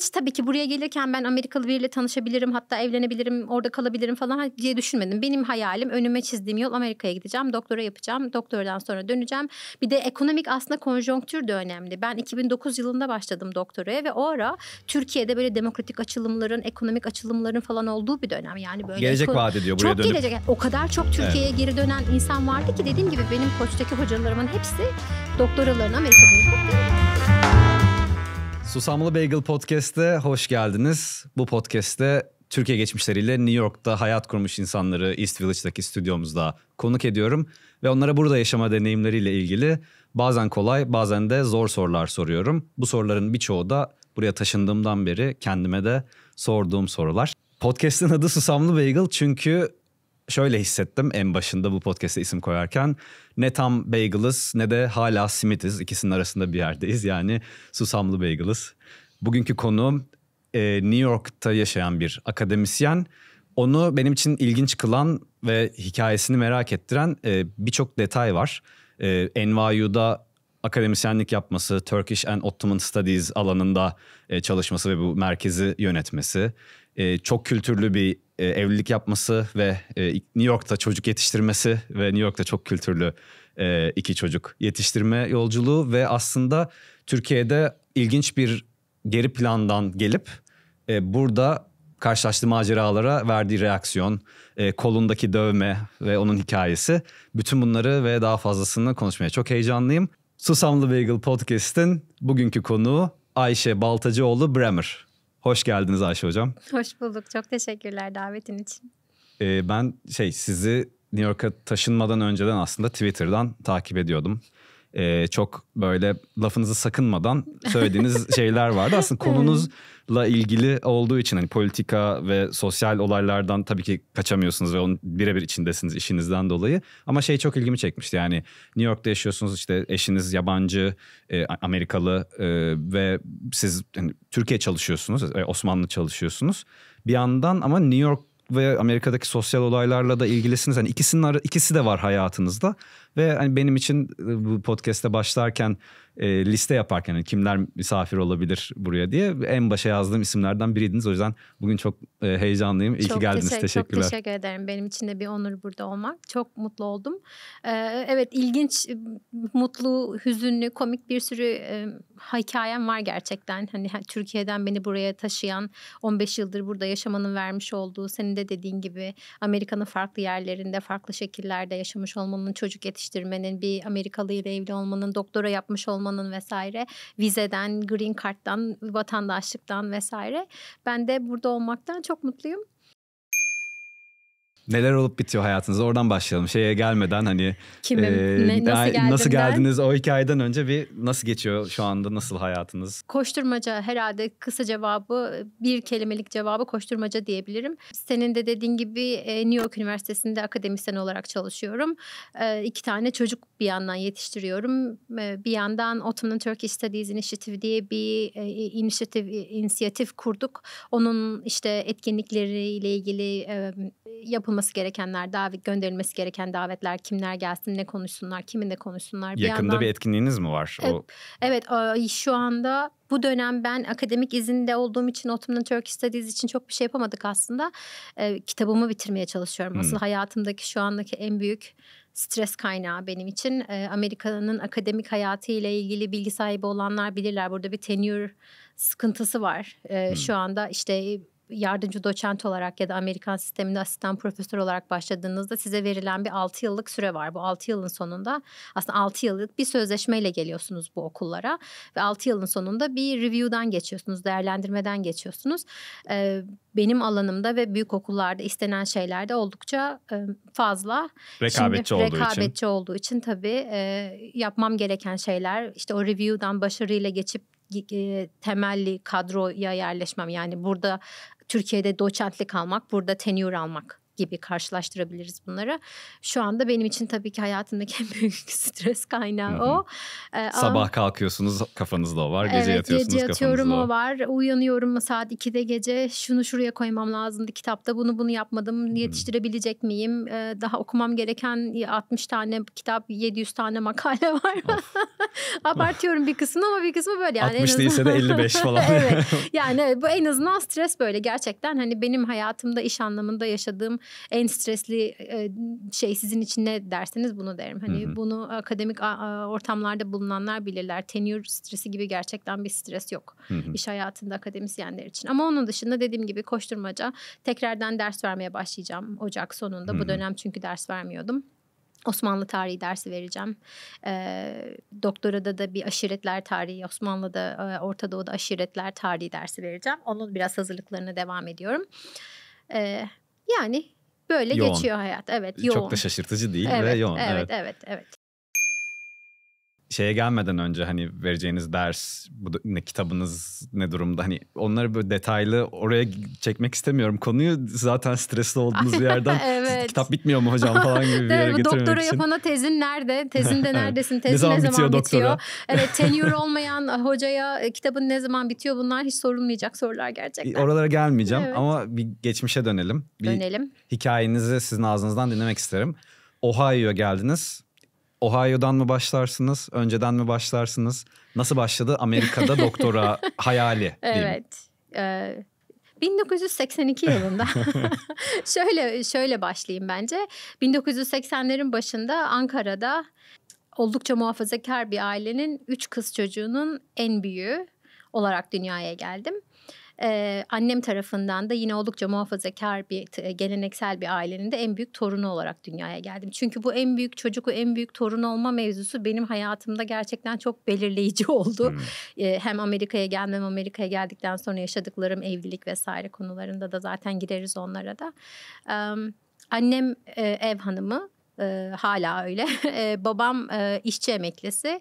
hiç tabii ki buraya gelirken ben Amerikalı biriyle tanışabilirim hatta evlenebilirim orada kalabilirim falan diye düşünmedim. Benim hayalim önüme çizdiğim yol Amerika'ya gideceğim doktora yapacağım doktordan sonra döneceğim. Bir de ekonomik aslında konjonktür de önemli. Ben 2009 yılında başladım doktoraya ve o ara Türkiye'de böyle demokratik açılımların ekonomik açılımların falan olduğu bir dönem yani böyle. Gelecek vaat ediyor buraya çok dönüp. gelecek o kadar çok Türkiye'ye evet. geri dönen insan vardı ki dediğim gibi benim koçtaki hocalarımın hepsi doktoralarını Amerika'da yapıp Susamlı Bagel Podcast'e hoş geldiniz. Bu podcast'te Türkiye geçmişleriyle New York'ta hayat kurmuş insanları East Village'daki stüdyomuzda konuk ediyorum ve onlara burada yaşama deneyimleriyle ilgili bazen kolay bazen de zor sorular soruyorum. Bu soruların birçoğu da buraya taşındığımdan beri kendime de sorduğum sorular. Podcast'in adı Susamlı Bagel çünkü şöyle hissettim en başında bu podcast'e isim koyarken. Ne tam bagel'ız ne de hala simitiz. İkisinin arasında bir yerdeyiz. Yani susamlı bagel'ız. Bugünkü konuğum e, New York'ta yaşayan bir akademisyen. Onu benim için ilginç kılan ve hikayesini merak ettiren e, birçok detay var. E, NYU'da akademisyenlik yapması, Turkish and Ottoman Studies alanında e, çalışması ve bu merkezi yönetmesi. E, çok kültürlü bir e, evlilik yapması ve e, New York'ta çocuk yetiştirmesi ve New York'ta çok kültürlü e, iki çocuk yetiştirme yolculuğu ve aslında Türkiye'de ilginç bir geri plandan gelip e, burada karşılaştığı maceralara verdiği reaksiyon, e, kolundaki dövme ve onun hikayesi. Bütün bunları ve daha fazlasını konuşmaya çok heyecanlıyım. Susamlı Bagel Podcast'in bugünkü konuğu Ayşe Baltacıoğlu Bremer. Hoş geldiniz Ayşe Hocam. Hoş bulduk. Çok teşekkürler davetin için. Ee, ben şey sizi New York'a taşınmadan önceden aslında Twitter'dan takip ediyordum. Ee, çok böyle lafınızı sakınmadan söylediğiniz şeyler vardı. Aslında konunuz hmm la ilgili olduğu için hani politika ve sosyal olaylardan tabii ki kaçamıyorsunuz ve onun birebir içindesiniz işinizden dolayı. Ama şey çok ilgimi çekmişti yani New York'ta yaşıyorsunuz işte eşiniz yabancı, e, Amerikalı e, ve siz yani, Türkiye çalışıyorsunuz, e, Osmanlı çalışıyorsunuz. Bir yandan ama New York ve Amerika'daki sosyal olaylarla da ilgilisiniz. Hani ikisinin ikisi de var hayatınızda. Ve hani benim için bu podcast'e başlarken e, liste yaparken hani kimler misafir olabilir buraya diye en başa yazdığım isimlerden biriydiniz. O yüzden bugün çok e, heyecanlıyım. İyi çok ki geldiniz. Teşekkür, Teşekkürler. Çok teşekkür ederim. Benim için de bir onur burada olmak. Çok mutlu oldum. Ee, evet ilginç, mutlu, hüzünlü, komik bir sürü e, hikayem var gerçekten. Hani Türkiye'den beni buraya taşıyan 15 yıldır burada yaşamanın vermiş olduğu senin de dediğin gibi Amerika'nın farklı yerlerinde, farklı şekillerde yaşamış olmanın çocuk yetiştirmesi yetiştirmenin, bir Amerikalı ile evli olmanın, doktora yapmış olmanın vesaire, vizeden, green card'dan, vatandaşlıktan vesaire. Ben de burada olmaktan çok mutluyum neler olup bitiyor hayatınızda oradan başlayalım. Şeye gelmeden hani Kimim, e, ne, nasıl, geldim nasıl geldiniz o hikayeden önce bir nasıl geçiyor şu anda nasıl hayatınız? Koşturmaca herhalde kısa cevabı bir kelimelik cevabı koşturmaca diyebilirim. Senin de dediğin gibi New York Üniversitesi'nde akademisyen olarak çalışıyorum. E, iki tane çocuk bir yandan yetiştiriyorum. E, bir yandan Ottoman Turkish Studies Initiative diye bir e, inisiyatif, inisiyatif kurduk. Onun işte etkinlikleriyle ilgili e, yapılması olması gerekenler, davet gönderilmesi gereken davetler, kimler gelsin, ne konuşsunlar, kiminle konuşsunlar. Bir Yakında yandan... bir etkinliğiniz mi var? Evet, o... evet şu anda bu dönem ben akademik izinde olduğum için Ottoman Turkish Studies için çok bir şey yapamadık aslında. E, kitabımı bitirmeye çalışıyorum. Hmm. Asıl hayatımdaki şu andaki en büyük stres kaynağı benim için. E, Amerika'nın akademik hayatı ile ilgili bilgi sahibi olanlar bilirler. Burada bir tenure sıkıntısı var. E, hmm. Şu anda işte yardımcı doçent olarak ya da Amerikan sisteminde asistan profesör olarak başladığınızda size verilen bir 6 yıllık süre var. Bu 6 yılın sonunda aslında 6 yıllık bir sözleşmeyle geliyorsunuz bu okullara ve 6 yılın sonunda bir review'dan geçiyorsunuz, değerlendirmeden geçiyorsunuz. Ee, benim alanımda ve büyük okullarda istenen şeylerde oldukça e, fazla. Rekabetçi Şimdi, olduğu rekabetçi için. olduğu için tabii e, yapmam gereken şeyler işte o review'dan başarıyla geçip e, temelli kadroya yerleşmem. Yani burada Türkiye'de doçentlik almak, burada tenure almak gibi karşılaştırabiliriz bunları. Şu anda benim için tabii ki hayatımdaki en büyük stres kaynağı Hı-hı. o. Ee, Sabah ama, kalkıyorsunuz kafanızda o var. Gece evet, yatıyorsunuz gece yatıyorum o var. Uyanıyorum saat 2'de gece şunu şuraya koymam lazımdı kitapta bunu bunu yapmadım yetiştirebilecek Hı-hı. miyim? Ee, daha okumam gereken 60 tane kitap 700 tane makale var. Abartıyorum bir kısmını ama bir kısmı böyle. Yani 60 değilse de 55 falan. evet yani bu en azından stres böyle gerçekten hani benim hayatımda iş anlamında yaşadığım en stresli e, şey sizin için ne derseniz bunu derim. Hani Hı-hı. bunu e, akademik ortamlarda bulunanlar bilirler. Tenure stresi gibi gerçekten bir stres yok. Hı-hı. iş hayatında akademisyenler için. Ama onun dışında dediğim gibi koşturmaca tekrardan ders vermeye başlayacağım Ocak sonunda. Hı-hı. Bu dönem çünkü ders vermiyordum. Osmanlı tarihi dersi vereceğim. E, doktorada da bir aşiretler tarihi, Osmanlı'da, e, Orta Doğu'da aşiretler tarihi dersi vereceğim. Onun biraz hazırlıklarına devam ediyorum. E, yani Böyle yoğun. geçiyor hayat. Evet yoğun. Çok da şaşırtıcı değil evet, ve yoğun. Evet, evet evet evet şeye gelmeden önce hani vereceğiniz ders, bu ne kitabınız ne durumda hani onları böyle detaylı oraya çekmek istemiyorum. Konuyu zaten stresli olduğunuz bir yerden evet. kitap bitmiyor mu hocam falan gibi bir yere getirmek doktora için. yapana tezin nerede? Tezin de neredesin? Tezin ne zaman, ne zaman bitiyor? bitiyor? Doktora? Evet tenure olmayan ah, hocaya e, kitabın ne zaman bitiyor bunlar hiç sorulmayacak sorular gerçekten. E, oralara gelmeyeceğim evet. ama bir geçmişe dönelim. Bir dönelim. Hikayenizi sizin ağzınızdan dinlemek isterim. Ohio'ya geldiniz Ohio'dan mı başlarsınız? Önceden mi başlarsınız? Nasıl başladı Amerika'da doktora hayali? Evet. Ee, 1982 yılında. şöyle şöyle başlayayım bence. 1980'lerin başında Ankara'da oldukça muhafazakar bir ailenin 3 kız çocuğunun en büyüğü olarak dünyaya geldim. Ee, annem tarafından da yine oldukça muhafazakar bir e, geleneksel bir ailenin de en büyük torunu olarak dünyaya geldim. Çünkü bu en büyük çocuk, en büyük torun olma mevzusu benim hayatımda gerçekten çok belirleyici oldu. Hmm. Ee, hem Amerika'ya gelmem, Amerika'ya geldikten sonra yaşadıklarım, evlilik vesaire konularında da zaten gireriz onlara da. Ee, annem e, ev hanımı e, hala öyle. E, babam e, işçi emeklisi.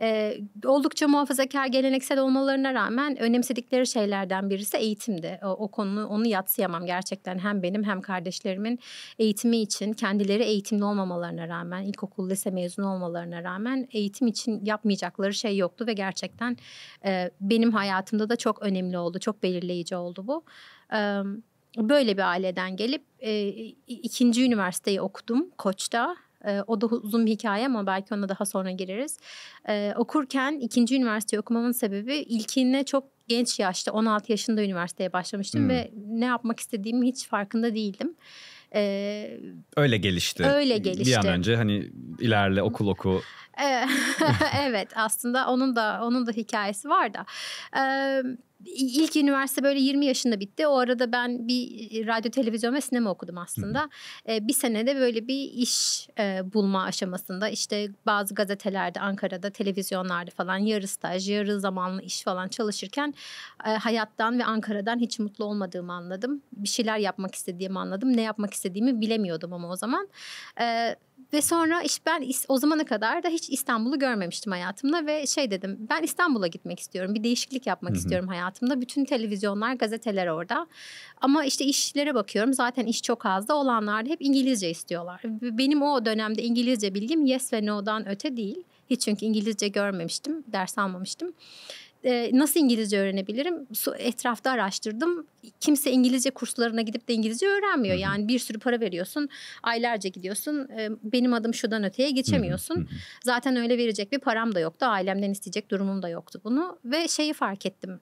E, oldukça muhafazakar geleneksel olmalarına rağmen önemsedikleri şeylerden birisi eğitimdi. O, o konu onu yatsıyamam gerçekten hem benim hem kardeşlerimin eğitimi için kendileri eğitimli olmamalarına rağmen ilkokul lise mezunu olmalarına rağmen eğitim için yapmayacakları şey yoktu ve gerçekten e, benim hayatımda da çok önemli oldu. Çok belirleyici oldu bu. Evet Böyle bir aileden gelip e, ikinci üniversiteyi okudum Koç'ta. E, o da uzun bir hikaye ama belki ona daha sonra gireriz. E, okurken ikinci üniversiteyi okumamın sebebi ilkinde çok genç yaşta 16 yaşında üniversiteye başlamıştım hmm. ve ne yapmak istediğimi hiç farkında değildim. Ee, öyle gelişti. Öyle gelişti. Bir an önce hani ilerle okul oku. E, evet aslında onun da onun da hikayesi var da. Ee, ilk üniversite böyle 20 yaşında bitti. O arada ben bir e, radyo, televizyon ve sinema okudum aslında. Hı e, Bir senede böyle bir iş e, bulma aşamasında işte bazı gazetelerde, Ankara'da, televizyonlarda falan yarı staj, yarı zamanlı iş falan çalışırken hayattan ve Ankara'dan hiç mutlu olmadığımı anladım. Bir şeyler yapmak istediğimi anladım. Ne yapmak istediğimi bilemiyordum ama o zaman. Ve sonra iş ben o zamana kadar da hiç İstanbul'u görmemiştim hayatımda ve şey dedim ben İstanbul'a gitmek istiyorum. Bir değişiklik yapmak hı hı. istiyorum hayatımda hayatımda. Bütün televizyonlar, gazeteler orada. Ama işte işlere bakıyorum. Zaten iş çok az da hep İngilizce istiyorlar. Benim o dönemde İngilizce bilgim yes ve no'dan öte değil. Hiç çünkü İngilizce görmemiştim, ders almamıştım nasıl İngilizce öğrenebilirim? Etrafta araştırdım. Kimse İngilizce kurslarına gidip de İngilizce öğrenmiyor. Hı-hı. Yani bir sürü para veriyorsun, aylarca gidiyorsun. benim adım şuradan öteye geçemiyorsun. Hı-hı. Zaten öyle verecek bir param da yoktu. Ailemden isteyecek durumum da yoktu bunu. Ve şeyi fark ettim.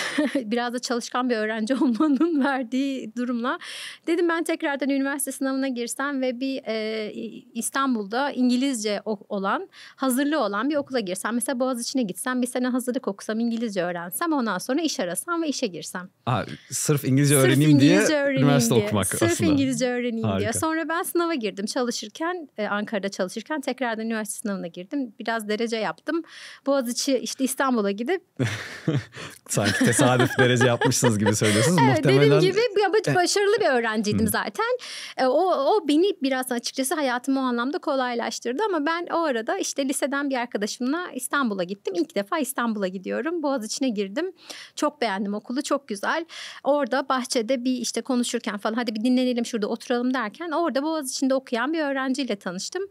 biraz da çalışkan bir öğrenci olmanın verdiği durumla dedim ben tekrardan üniversite sınavına girsem ve bir e, İstanbul'da İngilizce olan hazırlı olan bir okula girsem mesela Boğaziçi'ne gitsem bir sene hazırlık okusam İngilizce öğrensem ondan sonra iş arasam ve işe girsem. Aa, sırf İngilizce sırf öğreneyim İngilizce diye öğreneyim üniversite diye. okumak sırf aslında. Sırf İngilizce öğreneyim Harika. diye. Sonra ben sınava girdim çalışırken e, Ankara'da çalışırken tekrardan üniversite sınavına girdim. Biraz derece yaptım. Boğaziçi işte İstanbul'a gidip sanki tesadüf derece yapmışsınız gibi söylüyorsunuz. Evet, Muhtemelen... Dediğim gibi ya, e, başarılı bir öğrenciydim zaten. E, o, o beni biraz açıkçası hayatımı o anlamda kolaylaştırdı ama ben o arada işte liseden bir arkadaşımla İstanbul'a gittim. İlk defa İstanbul'a gidiyorum. Boğaziçi'ne girdim. Çok beğendim okulu çok güzel. Orada bahçede bir işte konuşurken falan hadi bir dinlenelim şurada oturalım derken orada Boğaziçi'nde okuyan bir öğrenciyle tanıştım.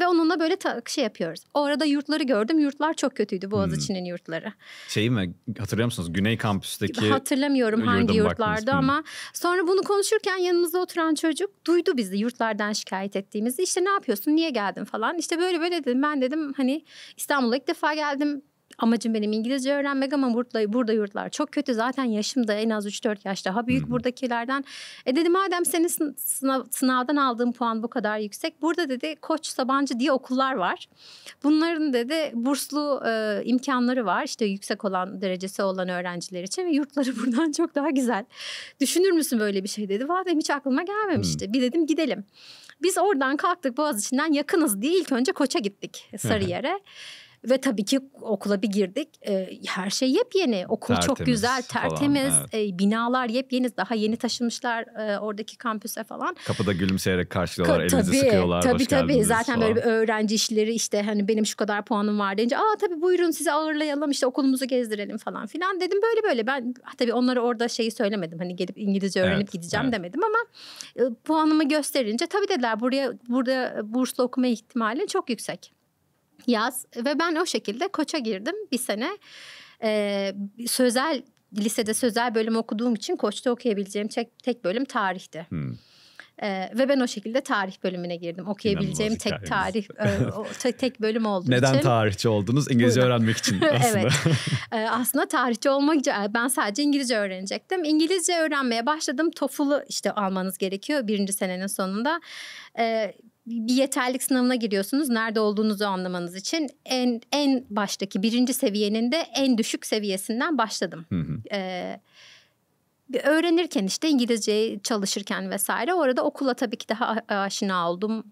Ve onunla böyle şey yapıyoruz. O arada yurtları gördüm. Yurtlar çok kötüydü Boğaziçi'nin hmm. yurtları. Şey mi hatırlıyor musunuz? Güney Güney Kampüs'teki hatırlamıyorum hangi yurtlarda hmm. ama sonra bunu konuşurken yanımızda oturan çocuk duydu bizi yurtlardan şikayet ettiğimizi. İşte ne yapıyorsun? Niye geldin falan. İşte böyle böyle dedim. Ben dedim hani İstanbul'a ilk defa geldim amacım benim İngilizce öğrenmek ama burada, burada yurtlar çok kötü. Zaten yaşım da en az 3-4 yaş daha büyük buradakilerden. E dedi madem senin sınav, sınavdan aldığın puan bu kadar yüksek. Burada dedi Koç Sabancı diye okullar var. Bunların dedi burslu e, imkanları var. İşte yüksek olan derecesi olan öğrenciler için ve yurtları buradan çok daha güzel. Düşünür müsün böyle bir şey dedi. Vah hiç aklıma gelmemişti. Bir dedim gidelim. Biz oradan kalktık Boğaziçi'nden yakınız diye ilk önce Koç'a gittik Sarıyer'e. hı ve tabii ki okula bir girdik. E, her şey yepyeni. Okul tertemiz çok güzel, tertemiz. Falan, evet. e, binalar yepyeni. Daha yeni taşınmışlar e, oradaki kampüse falan. Kapıda gülümseyerek karşılıyorlar, Ka- elinizi tabii, sıkıyorlar. Tabii tabii. Zaten falan. böyle bir öğrenci işleri işte hani benim şu kadar puanım var deyince aa tabii buyurun sizi ağırlayalım işte okulumuzu gezdirelim falan filan dedim böyle böyle. Ben ah, tabii onlara orada şeyi söylemedim. Hani gelip İngilizce öğrenip evet, gideceğim evet. demedim ama e, puanımı gösterince tabii dediler buraya burada burslu okuma ihtimali çok yüksek yaz ve ben o şekilde koça girdim bir sene. Ee, sözel lisede sözel bölüm okuduğum için koçta okuyabileceğim tek, tek bölüm tarihti. Hmm. Ee, ve ben o şekilde tarih bölümüne girdim. Okuyabileceğim tek tarih e, tek, bölüm olduğu Neden için. Neden tarihçi oldunuz? İngilizce Buyurun. öğrenmek için aslında. evet. Ee, aslında tarihçi olmak için e, ben sadece İngilizce öğrenecektim. İngilizce öğrenmeye başladım. TOEFL'ı işte almanız gerekiyor birinci senenin sonunda. Ee, bir yeterlik sınavına giriyorsunuz. Nerede olduğunuzu anlamanız için en en baştaki birinci seviyenin de en düşük seviyesinden başladım. Hı hı. Ee, öğrenirken işte İngilizceyi çalışırken vesaire orada okula tabii ki daha aşina oldum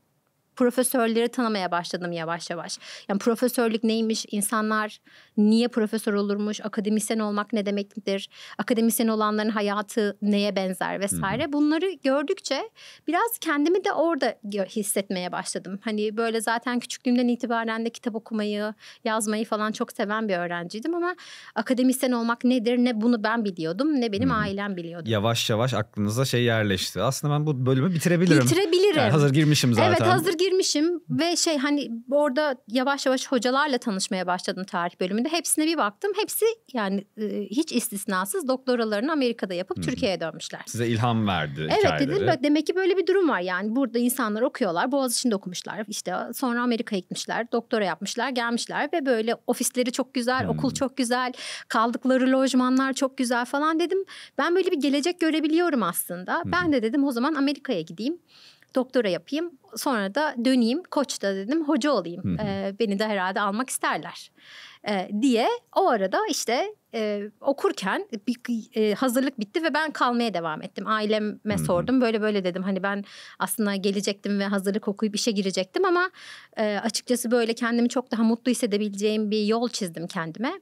profesörleri tanımaya başladım yavaş yavaş. Yani profesörlük neymiş? İnsanlar niye profesör olurmuş? Akademisyen olmak ne demektir? Akademisyen olanların hayatı neye benzer vesaire. Hı-hı. Bunları gördükçe biraz kendimi de orada hissetmeye başladım. Hani böyle zaten küçüklüğümden itibaren de kitap okumayı, yazmayı falan çok seven bir öğrenciydim ama akademisyen olmak nedir? Ne bunu ben biliyordum, ne benim Hı-hı. ailem biliyordu. Yavaş yavaş aklınıza şey yerleşti. Aslında ben bu bölümü bitirebilirim. Bitirebilirim. Yani hazır girmişim zaten. Evet, hazır girmişim girmişim ve şey hani orada yavaş yavaş hocalarla tanışmaya başladım tarih bölümünde. Hepsine bir baktım. Hepsi yani e, hiç istisnasız doktoralarını Amerika'da yapıp hmm. Türkiye'ye dönmüşler. Size ilham verdi evet, hikayeleri. Evet dedim demek ki böyle bir durum var yani. Burada insanlar okuyorlar. Boğaz Boğaziçi'nde okumuşlar. İşte sonra Amerika'ya gitmişler. Doktora yapmışlar. Gelmişler ve böyle ofisleri çok güzel, hmm. okul çok güzel, kaldıkları lojmanlar çok güzel falan dedim. Ben böyle bir gelecek görebiliyorum aslında. Hmm. Ben de dedim o zaman Amerika'ya gideyim doktora yapayım. Sonra da döneyim koç da dedim hoca olayım. E, beni de herhalde almak isterler e, diye o arada işte e, okurken bir, e, hazırlık bitti ve ben kalmaya devam ettim. Aileme hmm. sordum böyle böyle dedim hani ben aslında gelecektim ve hazırlık okuyup işe girecektim ama e, açıkçası böyle kendimi çok daha mutlu hissedebileceğim bir yol çizdim kendime.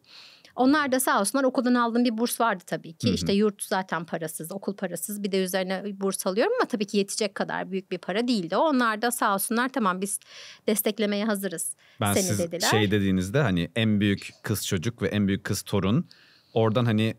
Onlar da sağ olsunlar okuldan aldığım bir burs vardı tabii ki. Hı hı. İşte yurt zaten parasız, okul parasız. Bir de üzerine burs alıyorum ama tabii ki yetecek kadar büyük bir para değildi. Onlar da sağ olsunlar tamam biz desteklemeye hazırız ben seni siz dediler. şey dediğinizde hani en büyük kız çocuk ve en büyük kız torun oradan hani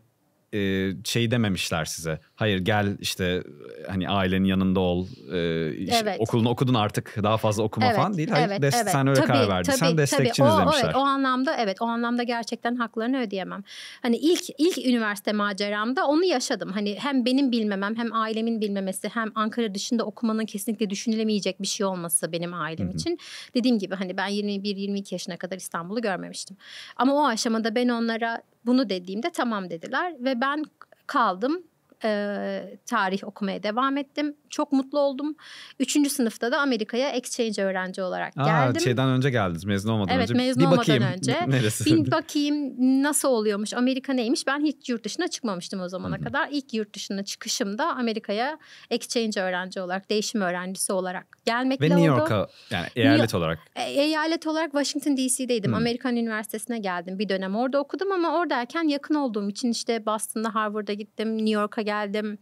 e, şey dememişler size. Hayır gel işte hani ailenin yanında ol. E, işte evet. Okulunu okudun artık daha fazla okuma evet, falan değil. Hayır evet, dest- evet. sen öyle tabii, karar verdin. Tabii, sen destekçiniz tabii. O, demişler. Evet, o anlamda evet o anlamda gerçekten haklarını ödeyemem. Hani ilk ilk üniversite maceramda onu yaşadım. Hani hem benim bilmemem hem ailemin bilmemesi hem Ankara dışında okumanın kesinlikle düşünülemeyecek bir şey olması benim ailem Hı-hı. için. Dediğim gibi hani ben 21-22 yaşına kadar İstanbul'u görmemiştim. Ama o aşamada ben onlara bunu dediğimde tamam dediler ve ben kaldım e, tarih okumaya devam ettim. Çok mutlu oldum. Üçüncü sınıfta da Amerika'ya exchange öğrenci olarak Aa, geldim. Şeyden önce geldiniz mezun olmadan evet, önce. Evet mezun bir olmadan bakayım. önce. Neresi? Bir bakayım nasıl oluyormuş Amerika neymiş. Ben hiç yurt dışına çıkmamıştım o zamana Hı-hı. kadar. İlk yurt dışına çıkışımda Amerika'ya exchange öğrenci olarak değişim öğrencisi olarak gelmekle oldu. Ve New York'a yani eyalet New- olarak. E- eyalet olarak Washington DC'deydim. Hı. Amerikan Üniversitesi'ne geldim. Bir dönem orada okudum ama oradayken yakın olduğum için işte Boston'da Harvard'a gittim. New York'a geldim.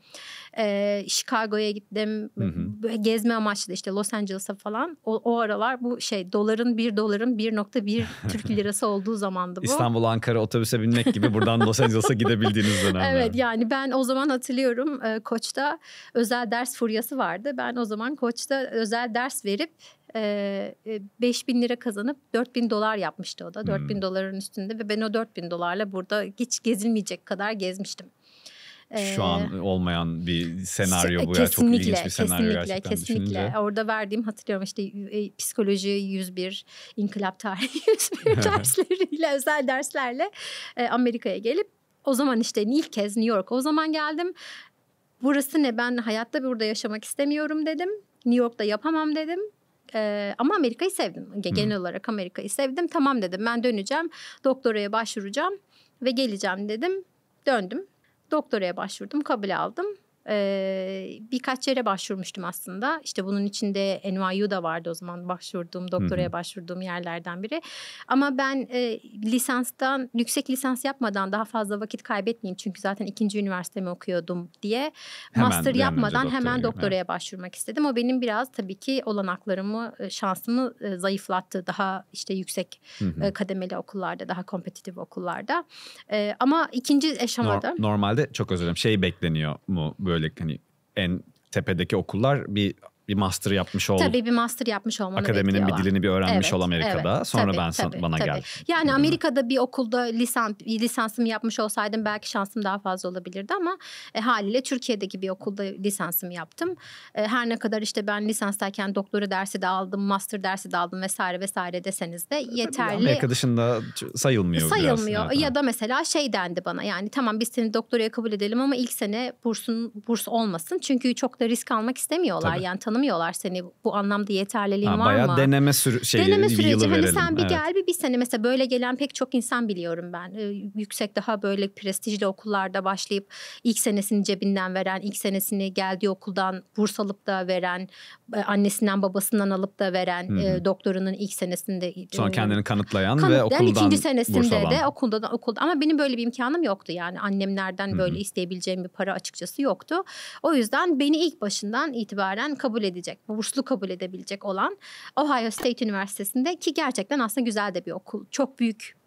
E, Chicago'ya gittim. Hı hı. Gezme amaçlı işte Los Angeles'a falan. O, o aralar bu şey doların bir doların 1.1 Türk lirası olduğu zamandı bu. İstanbul Ankara otobüse binmek gibi buradan Los Angeles'a gidebildiğiniz dönemler. Evet yani ben o zaman hatırlıyorum e, Koç'ta özel ders furyası vardı. Ben o zaman Koç'ta özel ders verip e, 5 bin lira kazanıp 4 bin dolar yapmıştı o da. 4 bin hmm. doların üstünde ve ben o 4 bin dolarla burada hiç gezilmeyecek kadar gezmiştim. Şu an ee, olmayan bir senaryo bu e, ya. Çok ilginç bir senaryo kesinlikle, gerçekten Kesinlikle, kesinlikle. Orada verdiğim hatırlıyorum işte e, psikoloji 101, inkılap tarihi 101 dersleriyle, özel derslerle e, Amerika'ya gelip o zaman işte ilk kez New York'a o zaman geldim. Burası ne ben hayatta burada yaşamak istemiyorum dedim. New York'ta yapamam dedim. Ee, ama Amerika'yı sevdim. Genel hmm. olarak Amerika'yı sevdim. Tamam dedim ben döneceğim. Doktoraya başvuracağım ve geleceğim dedim. Döndüm. Doktoraya başvurdum, kabul aldım. Ee, birkaç yere başvurmuştum aslında. İşte bunun içinde NYU da vardı o zaman başvurduğum, doktoraya Hı-hı. başvurduğum yerlerden biri. Ama ben e, lisanstan, yüksek lisans yapmadan daha fazla vakit kaybetmeyeyim. Çünkü zaten ikinci üniversitemi okuyordum diye. Hemen, master yapmadan doktora hemen doktoraya evet. başvurmak istedim. O benim biraz tabii ki olanaklarımı, şansımı e, zayıflattı. Daha işte yüksek e, kademeli okullarda, daha kompetitif okullarda. E, ama ikinci aşamada... Nor- normalde çok özür dilerim. Şey bekleniyor mu böyle? böyle hani en tepedeki okullar bir bir master yapmış ol. Tabii bir master yapmış olmanı Akademinin bir dilini bir öğrenmiş evet, ol Amerika'da. Evet, Sonra tabii, ben tabii, bana tabii. gel. Yani Amerika'da bir okulda lisans lisansımı yapmış olsaydım belki şansım daha fazla olabilirdi ama e, haliyle Türkiye'deki bir okulda lisansımı yaptım. E, her ne kadar işte ben lisanstayken doktora dersi de aldım, master dersi de aldım vesaire vesaire deseniz de yeterli. Amerika dışında sayılmıyor. Sayılmıyor. Biraz, ya da mesela şey dendi bana yani tamam biz seni doktoraya kabul edelim ama ilk sene bursun burs olmasın. Çünkü çok da risk almak istemiyorlar. Tabii. Yani tanım tanımıyorlar seni. Bu anlamda yeterliliğin ha, var bayağı mı? Bayağı deneme, sür şeyi, deneme süreci. Yılı hani sen bir evet. gel bir, bir sene mesela böyle gelen pek çok insan biliyorum ben. Ee, yüksek daha böyle prestijli okullarda başlayıp ilk senesini cebinden veren, ilk senesini geldiği okuldan burs alıp da veren, e, annesinden babasından alıp da veren, hı e, doktorunun ilk senesinde e, sonra e, kendini kanıtlayan kanıtlayan ve okuldan ikinci senesinde burs de okuldan okulda ama benim böyle bir imkanım yoktu yani annemlerden hı böyle isteyebileceğim bir para açıkçası yoktu. O yüzden beni ilk başından itibaren kabul edecek, burslu kabul edebilecek olan Ohio State Üniversitesi'nde ki gerçekten aslında güzel de bir okul. Çok büyük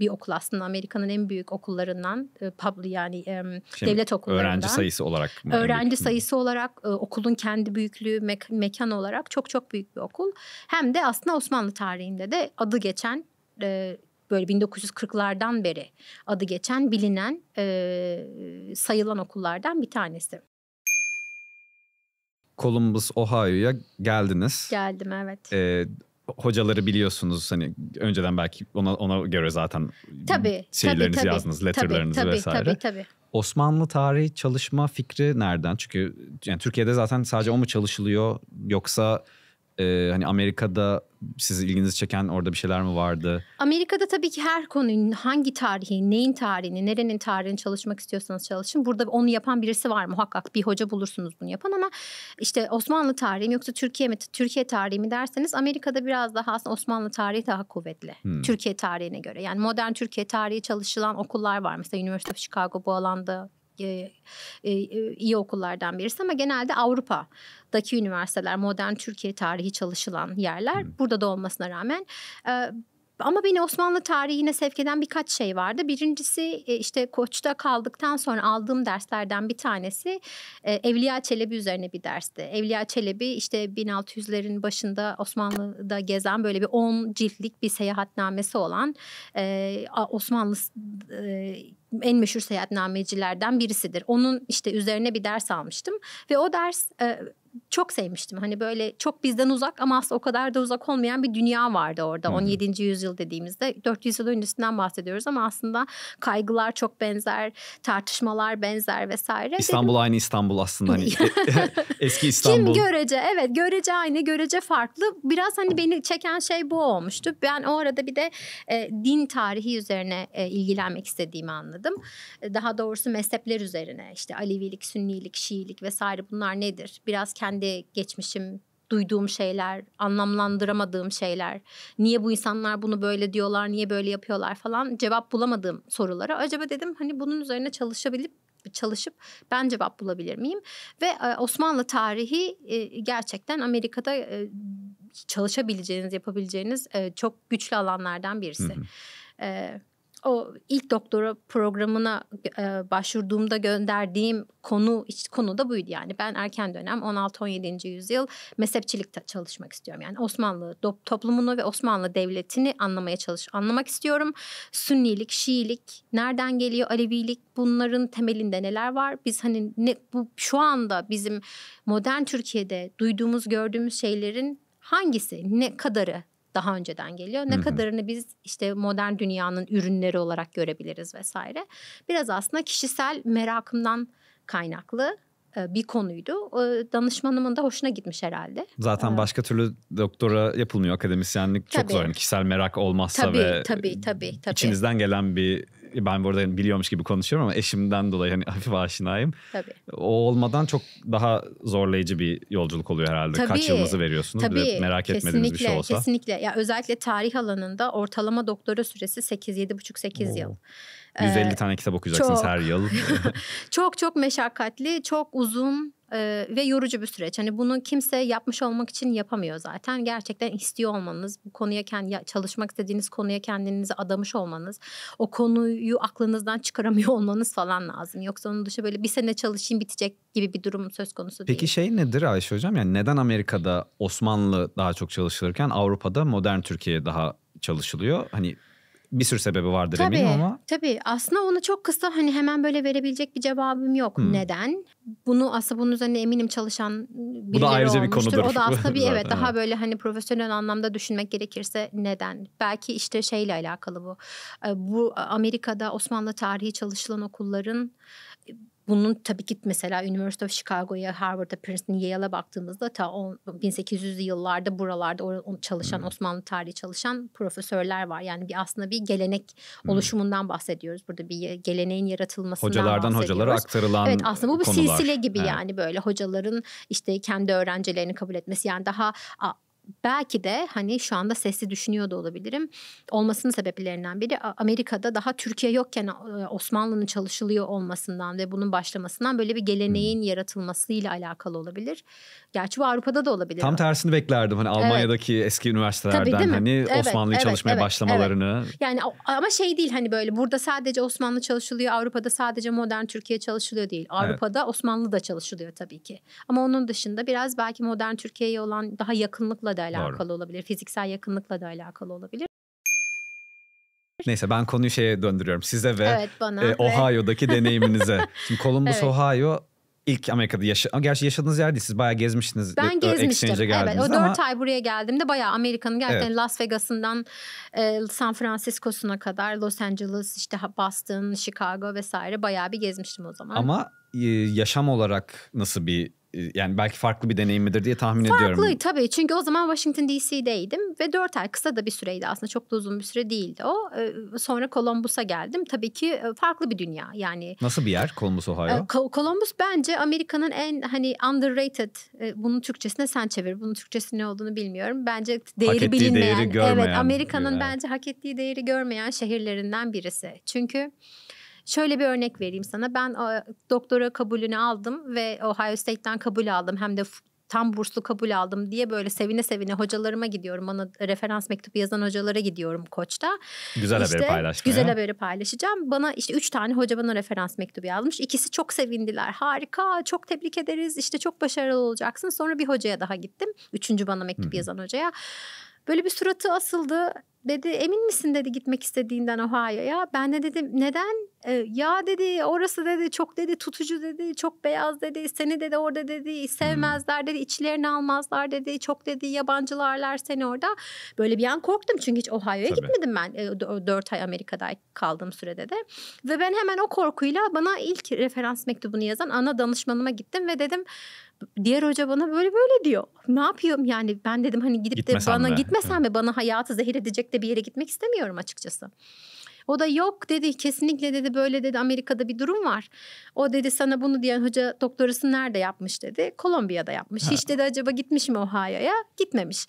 bir okul aslında Amerika'nın en büyük okullarından e, public yani e, Şimdi, devlet okullarından. Öğrenci sayısı olarak mı? Öğrenci sayısı mi? olarak e, okulun kendi büyüklüğü me- mekan olarak çok çok büyük bir okul. Hem de aslında Osmanlı tarihinde de adı geçen böyle 1940'lardan beri adı geçen bilinen sayılan okullardan bir tanesi. Columbus, Ohio'ya geldiniz. Geldim evet. Ee, hocaları biliyorsunuz hani önceden belki ona ona göre zaten tabii, şeylerinizi tabii, yazdınız, letterlarınızı tabii, tabii, vesaire. Tabii tabii. Osmanlı tarihi çalışma fikri nereden? Çünkü yani Türkiye'de zaten sadece o mu çalışılıyor yoksa e, hani Amerika'da sizi ilginizi çeken orada bir şeyler mi vardı? Amerika'da tabii ki her konunun hangi tarihi, neyin tarihini, nerenin tarihini çalışmak istiyorsanız çalışın. Burada onu yapan birisi var muhakkak. Bir hoca bulursunuz bunu yapan ama işte Osmanlı tarihi mi yoksa Türkiye mi, Türkiye tarihi mi derseniz Amerika'da biraz daha aslında Osmanlı tarihi daha kuvvetli. Hmm. Türkiye tarihine göre. Yani modern Türkiye tarihi çalışılan okullar var. Mesela University of Chicago bu alanda e, e, e, iyi okullardan birisi ama genelde Avrupa'daki üniversiteler modern Türkiye tarihi çalışılan yerler burada da olmasına rağmen ama beni Osmanlı tarihine sevk eden birkaç şey vardı. Birincisi e, işte Koç'ta kaldıktan sonra aldığım derslerden bir tanesi e, Evliya Çelebi üzerine bir dersti. Evliya Çelebi işte 1600'lerin başında Osmanlı'da gezen böyle bir 10 ciltlik bir seyahatnamesi olan e, Osmanlı en meşhur seyahatnamecilerden birisidir. Onun işte üzerine bir ders almıştım ve o ders çok sevmiştim. Hani böyle çok bizden uzak ama aslında o kadar da uzak olmayan bir dünya vardı orada. Hı-hı. 17. yüzyıl dediğimizde 400 yıl öncesinden bahsediyoruz ama aslında kaygılar çok benzer, tartışmalar benzer vesaire. İstanbul Dedim, aynı İstanbul aslında hani e, e, eski İstanbul. Kim görece evet görece aynı görece farklı. Biraz hani beni çeken şey bu olmuştu. Ben o arada bir de e, din tarihi üzerine e, ilgilenmek istediğimi anladım. E, daha doğrusu mezhepler üzerine işte Alevilik, Sünnilik, Şiilik vesaire bunlar nedir? Biraz kendi geçmişim, duyduğum şeyler, anlamlandıramadığım şeyler, niye bu insanlar bunu böyle diyorlar, niye böyle yapıyorlar falan cevap bulamadığım sorulara acaba dedim hani bunun üzerine çalışabilip çalışıp ben cevap bulabilir miyim? Ve e, Osmanlı tarihi e, gerçekten Amerika'da e, çalışabileceğiniz, yapabileceğiniz çok güçlü alanlardan birisi. Hı hı o ilk doktora programına e, başvurduğumda gönderdiğim konu konu da buydu yani. Ben erken dönem 16-17. yüzyıl mezhepçilikte çalışmak istiyorum. Yani Osmanlı toplumunu ve Osmanlı devletini anlamaya çalış anlamak istiyorum. Sünnilik, Şiilik, nereden geliyor Alevilik? Bunların temelinde neler var? Biz hani ne bu şu anda bizim modern Türkiye'de duyduğumuz, gördüğümüz şeylerin hangisi, ne kadarı daha önceden geliyor. Ne Hı-hı. kadarını biz işte modern dünyanın ürünleri olarak görebiliriz vesaire. Biraz aslında kişisel merakımdan kaynaklı e, bir konuydu. Danışmanımın da hoşuna gitmiş herhalde. Zaten e, başka türlü doktora yapılmıyor akademisyenlik. Tabii. Çok zor. Yani kişisel merak olmazsa tabii, ve tabii, tabii, tabii. içinizden gelen bir ben burada hani biliyormuş gibi konuşuyorum ama eşimden dolayı hani hafif aşinayım. Tabii. O olmadan çok daha zorlayıcı bir yolculuk oluyor herhalde. Tabii. Kaç yılınızı veriyorsunuz Tabii. Bir merak kesinlikle, etmediğiniz bir şey olsa. Kesinlikle. Ya özellikle tarih alanında ortalama doktora süresi 8-7,5-8 yıl. 150 ee, tane kitap okuyacaksınız çok, her yıl. çok çok meşakkatli, çok uzun e, ve yorucu bir süreç. Hani bunu kimse yapmış olmak için yapamıyor zaten. Gerçekten istiyor olmanız, bu konuya kendi çalışmak istediğiniz konuya kendinizi adamış olmanız, o konuyu aklınızdan çıkaramıyor olmanız falan lazım. Yoksa onun dışı böyle bir sene çalışayım bitecek gibi bir durum söz konusu değil. Peki şey nedir Ayşe hocam? Yani neden Amerika'da Osmanlı daha çok çalışılırken Avrupa'da modern Türkiye daha çalışılıyor? Hani bir sürü sebebi vardır tabii, eminim ama. Tabii aslında onu çok kısa hani hemen böyle verebilecek bir cevabım yok. Hmm. Neden? Bunu aslında bunun üzerine eminim çalışan birileri Bu da ayrıca olmuştur. bir konudur. O da aslında bir evet daha böyle hani profesyonel anlamda düşünmek gerekirse neden? Belki işte şeyle alakalı bu. Bu Amerika'da Osmanlı tarihi çalışılan okulların bunun tabii ki mesela University of Chicago'ya, Harvard'a, Princeton, Yale'a baktığımızda ta 1800'lü yıllarda buralarda çalışan hmm. Osmanlı tarihi çalışan profesörler var. Yani bir aslında bir gelenek oluşumundan bahsediyoruz. Burada bir geleneğin yaratılmasından Hocalardan hocalara aktarılan Evet aslında bu bir konular. silsile gibi evet. yani böyle hocaların işte kendi öğrencilerini kabul etmesi. Yani daha belki de hani şu anda sesli düşünüyor da olabilirim. Olmasının sebeplerinden biri Amerika'da daha Türkiye yokken e, Osmanlı'nın çalışılıyor olmasından ve bunun başlamasından böyle bir geleneğin hmm. yaratılmasıyla alakalı olabilir. Gerçi bu Avrupa'da da olabilir. Tam tersini beklerdim hani Almanya'daki evet. eski üniversitelerden Tabii, hani evet, Osmanlı'yı evet, çalışmaya evet, başlamalarını. Evet. Yani ama şey değil hani böyle burada sadece Osmanlı çalışılıyor, Avrupa'da sadece modern Türkiye çalışılıyor değil. Avrupa'da evet. Osmanlı da çalışılıyor tabii ki. Ama onun dışında biraz belki modern Türkiye'ye olan daha yakınlıkla yakınlıkla da alakalı Doğru. olabilir. Fiziksel yakınlıkla da alakalı olabilir. Neyse ben konuyu şeye döndürüyorum size ve evet, bana e, Ohio'daki ve... deneyiminize. Şimdi Columbus, evet. Ohio ilk Amerika'da yaşa gerçi yaşadığınız yer değil siz bayağı gezmiştiniz. Ben e, gezmiştim. Evet o dört ama... ay buraya geldiğimde bayağı Amerika'nın gerçekten evet. Las Vegas'ından e, San Francisco'suna kadar Los Angeles işte Boston, Chicago vesaire bayağı bir gezmiştim o zaman. Ama e, yaşam olarak nasıl bir yani belki farklı bir deneyim midir diye tahmin farklı, ediyorum. Farklı tabii çünkü o zaman Washington DC'deydim ve 4 ay kısa da bir süreydi aslında çok da uzun bir süre değildi o. Ee, sonra Columbus'a geldim tabii ki e, farklı bir dünya yani. Nasıl bir yer Columbus Ohio? Ee, Columbus bence Amerika'nın en hani underrated e, bunun Türkçesine sen çevir bunun Türkçesi ne olduğunu bilmiyorum. Bence değeri hak bilinmeyen değeri görmeyen, evet Amerika'nın bence hak ettiği değeri görmeyen şehirlerinden birisi. Çünkü Şöyle bir örnek vereyim sana. Ben doktora kabulünü aldım ve Ohio State'den kabul aldım. Hem de tam burslu kabul aldım diye böyle sevine sevine hocalarıma gidiyorum. Bana referans mektubu yazan hocalara gidiyorum koçta. Güzel işte, haberi paylaşacağım. Güzel ya. haberi paylaşacağım. Bana işte üç tane hoca bana referans mektubu yazmış. İkisi çok sevindiler. Harika çok tebrik ederiz İşte çok başarılı olacaksın. Sonra bir hocaya daha gittim. Üçüncü bana mektup yazan hocaya. Böyle bir suratı asıldı. Dedi emin misin dedi gitmek istediğinden Ohio'ya. Ben de dedim neden? Ee, ya dedi orası dedi çok dedi tutucu dedi çok beyaz dedi seni dedi orada dedi sevmezler hmm. dedi içlerini almazlar dedi çok dedi yabancılarlar seni orada. Böyle bir an korktum çünkü hiç Ohio'ya gitmedim ben e, 4 ay Amerika'da kaldığım sürede de. Ve ben hemen o korkuyla bana ilk referans mektubunu yazan ana danışmanıma gittim ve dedim diğer hoca bana böyle böyle diyor. Ne yapıyorum yani ben dedim hani gidip gitmesen de bana de. gitmesem mi bana hayatı zehir edecek de bir yere gitmek istemiyorum açıkçası. O da yok dedi kesinlikle dedi böyle dedi Amerika'da bir durum var. O dedi sana bunu diyen hoca doktorası nerede yapmış dedi. Kolombiya'da yapmış. Ha. Hiç dedi acaba gitmiş mi Ohio'ya? Gitmemiş.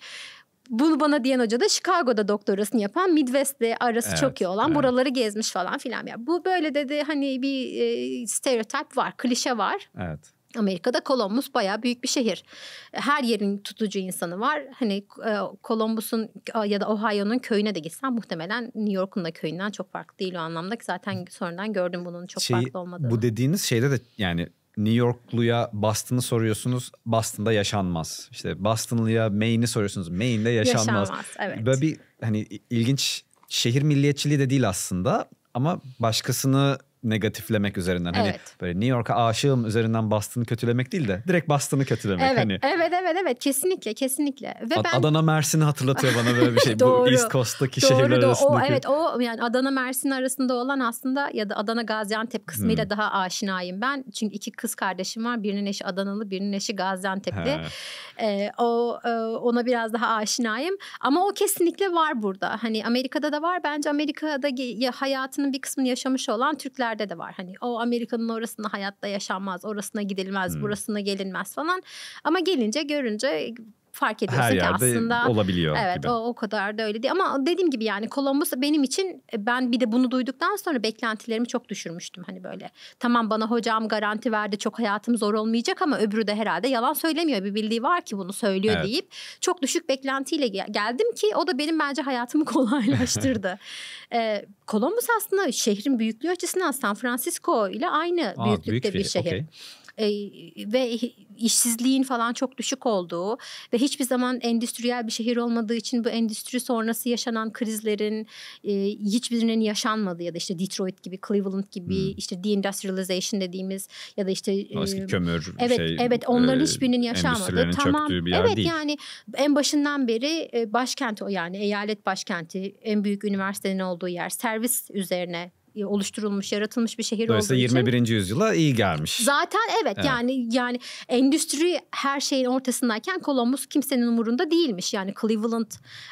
Bunu bana diyen hoca da Chicago'da doktorasını yapan Midwest'te arası evet, çok iyi olan evet. buraları gezmiş falan filan. Ya yani bu böyle dedi hani bir e, stereotip var, klişe var. Evet. Amerika'da Columbus bayağı büyük bir şehir. Her yerin tutucu insanı var. Hani e, Columbus'un e, ya da Ohio'nun köyüne de gitsen muhtemelen New York'un da köyünden çok farklı değil o anlamda ki zaten sonradan gördüm bunun çok şey, farklı olmadığını. Bu dediğiniz şeyde de yani New Yorkluya Boston'ı soruyorsunuz. Boston'da yaşanmaz. İşte Boston'lıya Maine'i soruyorsunuz. Maine'de yaşanmaz. Yaşanmaz evet. Böyle bir hani ilginç şehir milliyetçiliği de değil aslında ama başkasını negatiflemek üzerinden. Hani evet. Hani böyle New York'a aşığım üzerinden Boston'ı kötülemek değil de direkt Boston'ı kötülemek. Evet, hani... evet, evet, evet. Kesinlikle, kesinlikle. Ve Ad- ben... Adana Mersin'i hatırlatıyor bana böyle bir şey. doğru. Bu East Coast'taki doğru, şehirler doğru. arasındaki. O, evet, o yani Adana Mersin arasında olan aslında ya da Adana Gaziantep kısmıyla hmm. daha aşinayım ben. Çünkü iki kız kardeşim var. Birinin eşi Adanalı, birinin eşi Gaziantep'li. Ee, o e, ona biraz daha aşinayım. Ama o kesinlikle var burada. Hani Amerika'da da var. Bence Amerika'da hayatının bir kısmını yaşamış olan Türkler şeylerde de var. Hani o Amerika'nın orasında hayatta yaşanmaz, orasına gidilmez, hmm. burasına gelinmez falan. Ama gelince görünce fark ediyorsun Her ki aslında olabiliyor evet gibi. O, o kadar da öyle değil ama dediğim gibi yani Columbus benim için e, ben bir de bunu duyduktan sonra beklentilerimi çok düşürmüştüm hani böyle tamam bana hocam garanti verdi çok hayatım zor olmayacak ama öbürü de herhalde yalan söylemiyor bir bildiği var ki bunu söylüyor evet. deyip çok düşük beklentiyle geldim ki o da benim bence hayatımı kolaylaştırdı. ee, Columbus aslında şehrin büyüklüğü açısından San Francisco ile aynı Aa, büyüklükte büyük bir şehir. Okay e, ve işsizliğin falan çok düşük olduğu ve hiçbir zaman endüstriyel bir şehir olmadığı için bu endüstri sonrası yaşanan krizlerin e, hiçbirinin yaşanmadığı ya da işte Detroit gibi, Cleveland gibi hmm. işte deindustrialization dediğimiz ya da işte e, kömür evet şey, evet onların e, hiçbirinin yaşanmadığı tamam bir yer evet değil. yani en başından beri e, başkent o yani eyalet başkenti en büyük üniversitenin olduğu yer servis üzerine e, oluşturulmuş, yaratılmış bir şehir olduğu için. 21. yüzyıla iyi gelmiş. Zaten evet, evet yani yani endüstri her şeyin ortasındayken Columbus kimsenin umurunda değilmiş. Yani Cleveland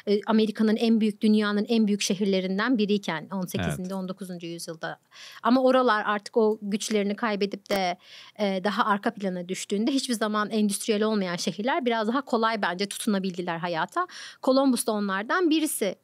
e, Amerika'nın en büyük dünyanın en büyük şehirlerinden biriyken 18. Evet. 19. yüzyılda. Ama oralar artık o güçlerini kaybedip de e, daha arka plana düştüğünde hiçbir zaman endüstriyel olmayan şehirler biraz daha kolay bence tutunabildiler hayata. Columbus da onlardan birisi.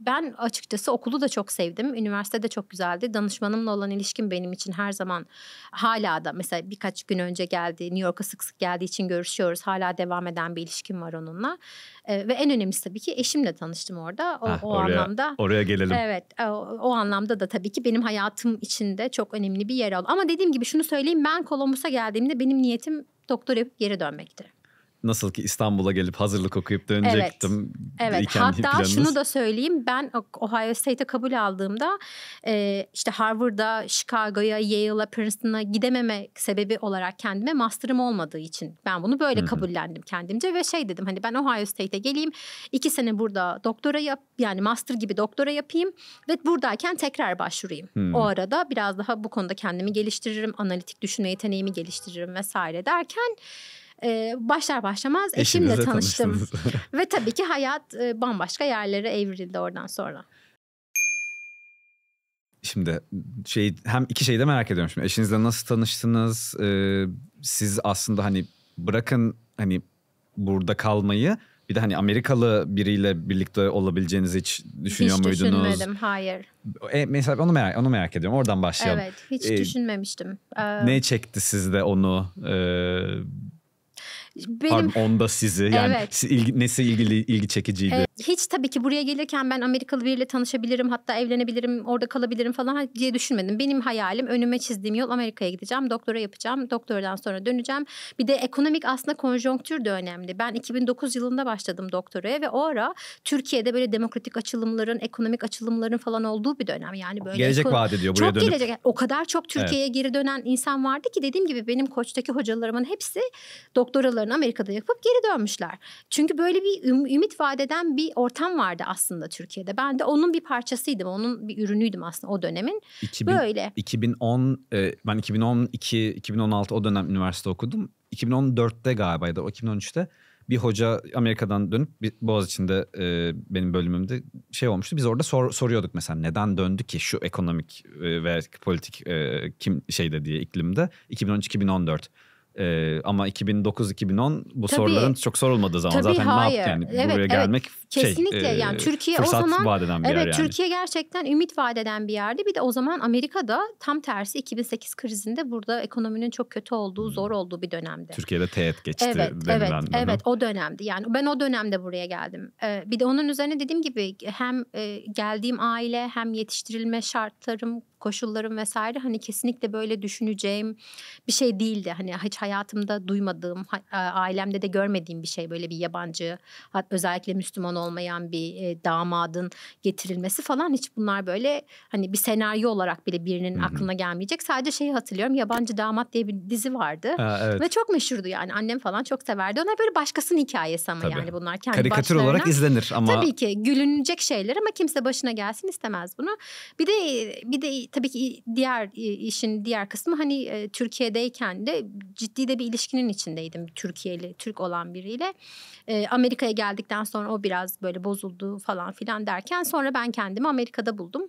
Ben açıkçası okulu da çok sevdim. Üniversitede çok güzeldi geldi. Danışmanımla olan ilişkim benim için her zaman hala da mesela birkaç gün önce geldi. New York'a sık sık geldiği için görüşüyoruz. Hala devam eden bir ilişkim var onunla. E, ve en önemlisi tabii ki eşimle tanıştım orada. O, ha, o oraya, anlamda. Oraya gelelim. Evet. O, o anlamda da tabii ki benim hayatım içinde çok önemli bir yer aldı. Ama dediğim gibi şunu söyleyeyim ben Kolombus'a geldiğimde benim niyetim doktor yapıp geri dönmekti nasıl ki İstanbul'a gelip hazırlık okuyup dönecektim. Evet. evet. Hatta planınız. şunu da söyleyeyim. Ben Ohio State'e kabul aldığımda e, işte Harvard'a, Chicago'ya, Yale'a, Princeton'a gidememe sebebi olarak kendime master'ım olmadığı için ben bunu böyle Hı-hı. kabullendim kendimce ve şey dedim hani ben Ohio State'e geleyim. iki sene burada doktora yap yani master gibi doktora yapayım ve buradayken tekrar başvurayım. Hı-hı. O arada biraz daha bu konuda kendimi geliştiririm, analitik düşünme yeteneğimi geliştiririm vesaire derken e, başlar başlamaz eşimle tanıştım. Ve tabii ki hayat e, bambaşka yerlere evrildi oradan sonra. Şimdi şey hem iki şeyi de merak ediyorum şimdi. Eşinizle nasıl tanıştınız? Ee, siz aslında hani bırakın hani burada kalmayı bir de hani Amerikalı biriyle birlikte olabileceğinizi hiç düşünüyor hiç muydunuz? Hiç düşünmedim, hayır. E, mesela onu merak onu merak ediyorum. Oradan başlayalım. Evet, hiç e, düşünmemiştim. Ee, ne çekti sizde onu? Ee, benim... Pardon onda sizi yani evet. ilgi, nesi ilgili ilgi çekiciydi? Evet hiç tabii ki buraya gelirken ben Amerikalı biriyle tanışabilirim hatta evlenebilirim orada kalabilirim falan diye düşünmedim. Benim hayalim önüme çizdiğim yol Amerika'ya gideceğim doktora yapacağım doktordan sonra döneceğim. Bir de ekonomik aslında konjonktür de önemli. Ben 2009 yılında başladım doktoraya ve o ara Türkiye'de böyle demokratik açılımların ekonomik açılımların falan olduğu bir dönem yani böyle. Gelecek ekon- vaat ediyor buraya çok dönüp. gelecek o kadar çok Türkiye'ye evet. geri dönen insan vardı ki dediğim gibi benim koçtaki hocalarımın hepsi doktoralarını Amerika'da yapıp geri dönmüşler. Çünkü böyle bir ümit vadeden bir bir ortam vardı aslında Türkiye'de. Ben de onun bir parçasıydım. Onun bir ürünüydüm aslında o dönemin. 2000, Böyle. 2010 e, ben 2012 2016 o dönem üniversite okudum. 2014'te galiba ya da 2013'te bir hoca Amerika'dan dönüp Boğaziçi'nde e, benim bölümümde şey olmuştu. Biz orada sor, soruyorduk mesela neden döndü ki şu ekonomik e, ve politik e, kim şeyde diye iklimde 2013-2014. Ee, ama 2009-2010 bu Tabii. soruların çok sorulmadığı zaman Tabii, zaten hayır. ne yaptı yani evet, buraya evet. gelmek şey, kesinlikle şey, e, yani Türkiye o zaman vadeden bir evet yer yani. Türkiye gerçekten ümit vadeden bir yerdi. Bir de o zaman Amerika'da tam tersi 2008 krizinde burada ekonominin çok kötü olduğu, hmm. zor olduğu bir dönemde. Türkiye'de teğet geçti evet, denilen. Evet, evet o dönemdi. Yani ben o dönemde buraya geldim. Ee, bir de onun üzerine dediğim gibi hem e, geldiğim aile hem yetiştirilme şartlarım koşullarım vesaire hani kesinlikle böyle düşüneceğim bir şey değildi. Hani hiç hayatımda duymadığım, ailemde de görmediğim bir şey böyle bir yabancı özellikle Müslüman olmayan bir e, damadın getirilmesi falan hiç bunlar böyle hani bir senaryo olarak bile birinin Hı-hı. aklına gelmeyecek. Sadece şeyi hatırlıyorum Yabancı Damat diye bir dizi vardı. Ha, evet. Ve çok meşhurdu yani annem falan çok severdi. ona böyle başkasının hikayesi ama Tabii. yani bunlar kendi Karikatür başlarına. olarak izlenir ama. Tabii ki gülünecek şeyler ama kimse başına gelsin istemez bunu. Bir de bir de tabii ki diğer e, işin diğer kısmı hani e, Türkiye'deyken de ciddi de bir ilişkinin içindeydim Türkiye'li Türk olan biriyle. Amerika'ya geldikten sonra o biraz biraz böyle bozuldu falan filan derken sonra ben kendimi Amerika'da buldum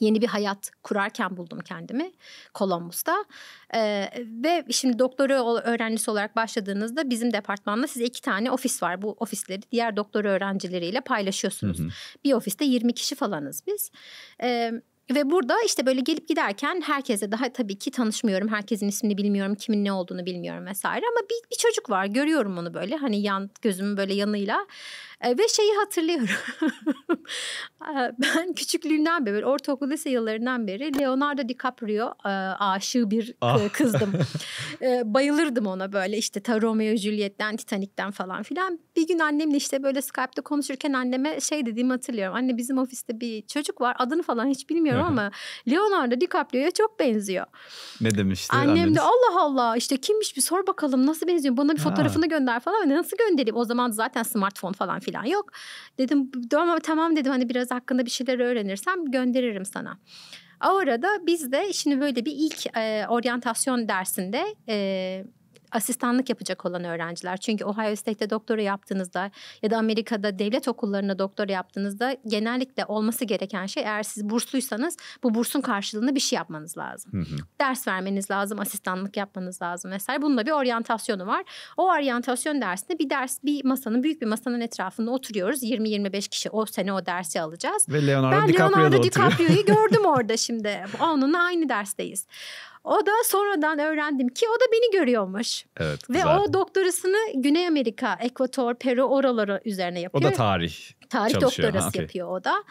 yeni bir hayat kurarken buldum kendimi Columbus'ta. Ee, ve şimdi doktora öğrencisi olarak başladığınızda bizim departmanda size iki tane ofis var. Bu ofisleri diğer doktora öğrencileriyle paylaşıyorsunuz. Hı hı. Bir ofiste 20 kişi falanız biz. Ee, ve burada işte böyle gelip giderken herkese daha tabii ki tanışmıyorum. Herkesin ismini bilmiyorum, kimin ne olduğunu bilmiyorum vesaire. Ama bir, bir çocuk var görüyorum onu böyle hani yan gözümün böyle yanıyla. E, ve şeyi hatırlıyorum. E, ben küçüklüğümden beri, ortaokul lise yıllarından beri Leonardo DiCaprio e, aşığı bir ah. kızdım. e, bayılırdım ona böyle işte Romeo Juliet'ten, Titanic'ten falan filan. Bir gün annemle işte böyle Skype'da konuşurken anneme şey dediğimi hatırlıyorum. Anne bizim ofiste bir çocuk var adını falan hiç bilmiyorum ama Leonardo DiCaprio'ya çok benziyor. Ne demişti? Annem anneniz? de Allah Allah işte kimmiş bir sor bakalım nasıl benziyor bana bir fotoğrafını ha. gönder falan. Nasıl göndereyim o zaman zaten smartphone falan filan falan yok. Dedim ama tamam dedim hani biraz hakkında bir şeyler öğrenirsem gönderirim sana. O arada biz de şimdi böyle bir ilk e, oryantasyon dersinde e, asistanlık yapacak olan öğrenciler. Çünkü Ohio State'te doktora yaptığınızda ya da Amerika'da devlet okullarında doktora yaptığınızda genellikle olması gereken şey eğer siz bursluysanız bu bursun karşılığında bir şey yapmanız lazım. Hı hı. Ders vermeniz lazım, asistanlık yapmanız lazım vesaire. Bunun da bir oryantasyonu var. O oryantasyon dersinde bir ders bir masanın büyük bir masanın etrafında oturuyoruz. 20-25 kişi o sene o dersi alacağız. Ve Leonardo ben DiCaprio'yu Leonardo DiCaprio'yu gördüm orada şimdi. Onunla aynı dersteyiz. O da sonradan öğrendim ki o da beni görüyormuş. Evet. Ve güzel. o doktorasını Güney Amerika, Ekvator, Peru oraları üzerine yapıyor. O da tarih. Tarih Çalışıyor. doktorası ha, okay. yapıyor o da.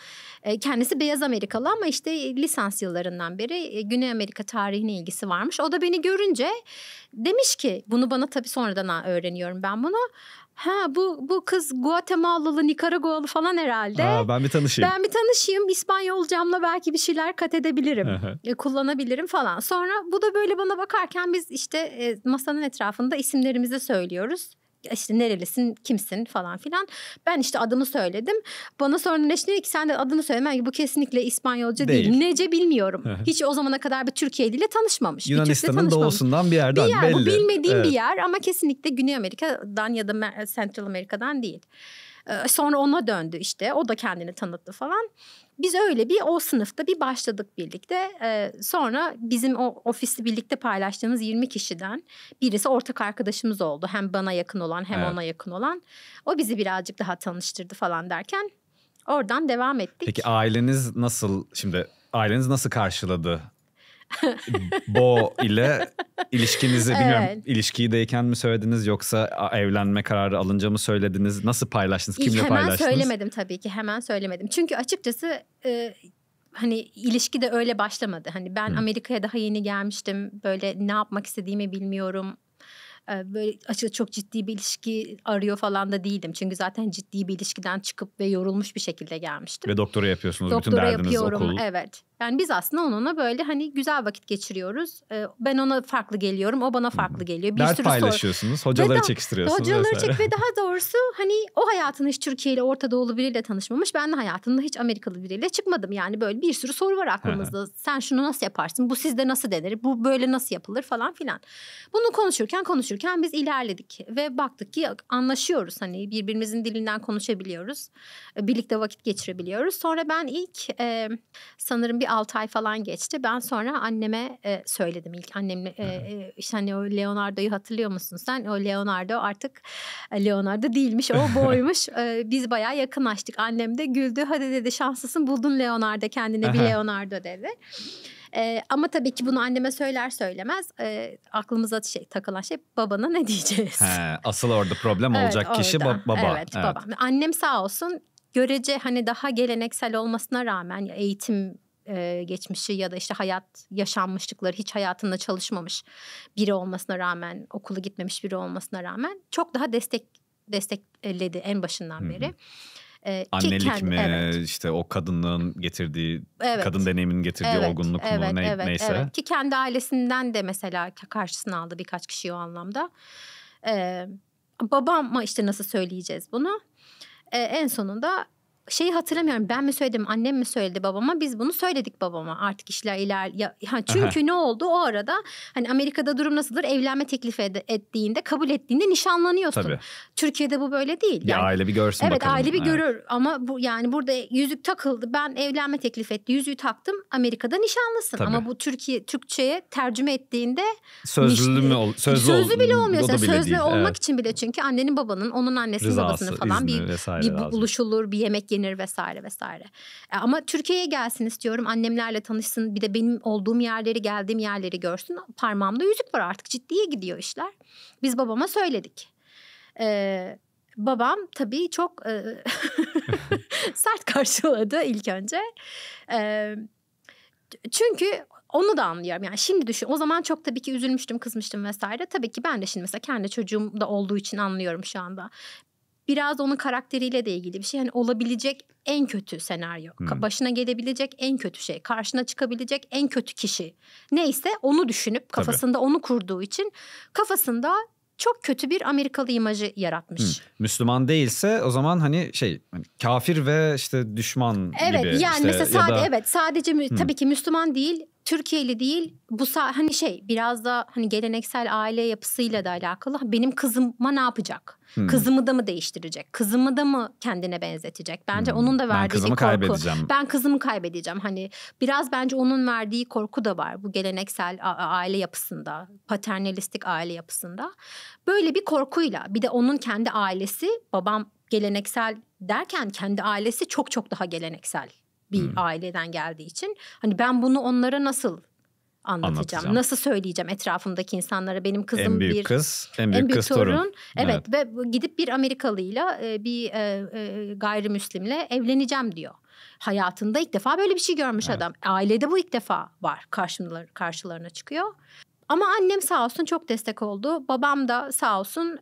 Kendisi beyaz Amerikalı ama işte e, lisans yıllarından beri e, Güney Amerika tarihine ilgisi varmış. O da beni görünce demiş ki bunu bana tabii sonradan öğreniyorum ben bunu. Ha bu bu kız Guatemalalı, Nikaragualı falan herhalde. Ha, ben bir tanışayım. Ben bir tanışayım. İspanyolcamla belki bir şeyler kat edebilirim. E, kullanabilirim falan. Sonra bu da böyle bana bakarken biz işte e, masanın etrafında isimlerimizi söylüyoruz işte nerelisin, kimsin falan filan. Ben işte adımı söyledim. Bana sonra Neşe ki sen de adını söyleme. Bu kesinlikle İspanyolca değil. değil. Nece bilmiyorum. Hiç o zamana kadar bir Türkiye ile tanışmamış. Yunanistan'ın tanışmamış. doğusundan bir yerden bir yer, belli. Bu bilmediğim evet. bir yer ama kesinlikle Güney Amerika'dan ya da Central Amerika'dan değil. Ee, sonra ona döndü işte. O da kendini tanıttı falan. Biz öyle bir o sınıfta bir başladık birlikte. Ee, sonra bizim o ofisi birlikte paylaştığımız 20 kişiden birisi ortak arkadaşımız oldu. Hem bana yakın olan hem evet. ona yakın olan. O bizi birazcık daha tanıştırdı falan derken oradan devam ettik. Peki aileniz nasıl şimdi aileniz nasıl karşıladı Bo ile ilişkinizi bilmiyorum evet. ilişkideyken mi söylediniz yoksa evlenme kararı alınca mı söylediniz? Nasıl paylaştınız? Kimle hemen paylaştınız? Hemen söylemedim tabii ki. Hemen söylemedim. Çünkü açıkçası e, hani ilişki de öyle başlamadı. Hani ben hmm. Amerika'ya daha yeni gelmiştim. Böyle ne yapmak istediğimi bilmiyorum e, böyle açıkçası çok ciddi bir ilişki arıyor falan da değildim. Çünkü zaten ciddi bir ilişkiden çıkıp ve yorulmuş bir şekilde gelmiştim. Ve doktora yapıyorsunuz doktora bütün derdiniz yapıyorum, okul. Evet. Yani biz aslında onunla böyle hani güzel vakit geçiriyoruz. Ee, ben ona farklı geliyorum, o bana farklı geliyor. Bir Dert sürü paylaşıyorsunuz, soru. hocaları ve da, çekiştiriyorsunuz. Hocaları çek ve daha doğrusu hani o hayatını hiç Türkiye ile Orta Doğulu biriyle tanışmamış. Ben de hayatımda hiç Amerikalı biriyle çıkmadım. Yani böyle bir sürü soru var aklımızda. Sen şunu nasıl yaparsın, bu sizde nasıl denir, bu böyle nasıl yapılır falan filan. Bunu konuşurken konuşurken biz ilerledik ve baktık ki anlaşıyoruz. Hani birbirimizin dilinden konuşabiliyoruz. Birlikte vakit geçirebiliyoruz. Sonra ben ilk e, sanırım bir 6 ay falan geçti. Ben sonra anneme e, söyledim ilk annemle e, e işte hani o Leonardo'yu hatırlıyor musun sen? O Leonardo artık e, Leonardo değilmiş o boymuş. e, biz bayağı yakınlaştık. Annem de güldü. Hadi dedi şanslısın buldun Leonardo kendine bir Leonardo dedi. E, ama tabii ki bunu anneme söyler söylemez e, aklımıza şey, takılan şey babana ne diyeceğiz? He, asıl orada problem evet, olacak orada. kişi ba- baba. Evet, evet babam. Annem sağ olsun görece hani daha geleneksel olmasına rağmen eğitim e, geçmişi ya da işte hayat yaşanmışlıkları hiç hayatında çalışmamış biri olmasına rağmen okulu gitmemiş biri olmasına rağmen çok daha destek destekledi en başından beri. Ee, Annelik kendi, mi evet. işte o kadının getirdiği evet. kadın deneyiminin getirdiği evet, olgunluk evet, mu ne, evet, neyse. Evet. Ki kendi ailesinden de mesela karşısına aldı birkaç kişi o anlamda. Ee, babama işte nasıl söyleyeceğiz bunu? Ee, en sonunda şeyi hatırlamıyorum ben mi söyledim annem mi söyledi babama biz bunu söyledik babama artık işler iler ya, ya çünkü Aha. ne oldu o arada hani Amerika'da durum nasıldır evlenme teklif ed- ettiğinde kabul ettiğinde nişanlanıyorsun. Tabii. Türkiye'de bu böyle değil. Yani, bir aile bir görsün evet, bakalım. aile bir evet. görür ama bu yani burada yüzük takıldı ben evlenme teklif etti yüzüğü taktım Amerika'da nişanlısın Tabii. ama bu Türkiye Türkçeye tercüme ettiğinde sözlü niş- mü ol, sözlü, sözlü bile olmuyor. Bile sözlü olmak evet. için bile çünkü annenin babanın onun annesinin Rızası, babasının falan bir, bir buluşulur bir yemek yenir vesaire vesaire. E, ama Türkiye'ye gelsin istiyorum. Annemlerle tanışsın. Bir de benim olduğum yerleri, geldiğim yerleri görsün. Parmağımda yüzük var artık. Ciddiye gidiyor işler. Biz babama söyledik. Ee, babam tabii çok e, sert karşıladı ilk önce. Ee, çünkü onu da anlıyorum. Yani şimdi düşün. O zaman çok tabii ki üzülmüştüm, kızmıştım vesaire. Tabii ki ben de şimdi mesela kendi çocuğum da olduğu için anlıyorum şu anda biraz onun karakteriyle de ilgili bir şey. hani olabilecek en kötü senaryo, hmm. başına gelebilecek en kötü şey, karşına çıkabilecek en kötü kişi. Neyse onu düşünüp kafasında Tabii. onu kurduğu için kafasında çok kötü bir Amerikalı imajı yaratmış. Hı. Hmm. Müslüman değilse o zaman hani şey hani kafir ve işte düşman evet, gibi. Evet yani işte, mesela ya sade, da... evet sadece Hı. Hmm. tabii ki Müslüman değil Türkiye'li değil bu hani şey biraz da hani geleneksel aile yapısıyla da alakalı benim kızıma ne yapacak? Hmm. Kızımı da mı değiştirecek? Kızımı da mı kendine benzetecek? Bence hmm. onun da verdiği ben kızımı korku. Kaybedeceğim. Ben kızımı kaybedeceğim. Hani biraz bence onun verdiği korku da var bu geleneksel aile yapısında, paternalistik aile yapısında. Böyle bir korkuyla bir de onun kendi ailesi babam geleneksel derken kendi ailesi çok çok daha geleneksel bir hmm. aileden geldiği için. Hani ben bunu onlara nasıl anlatacağım. anlatacağım. Nasıl söyleyeceğim etrafımdaki insanlara benim kızım en büyük bir kız, en büyük, en büyük kız torun. torun. Evet, evet ve gidip bir Amerikalıyla e, bir e, e, gayrimüslimle evleneceğim diyor. Hayatında ilk defa böyle bir şey görmüş evet. adam. Ailede bu ilk defa var. Karşılar, karşılarına çıkıyor. Ama annem sağ olsun çok destek oldu. Babam da sağ olsun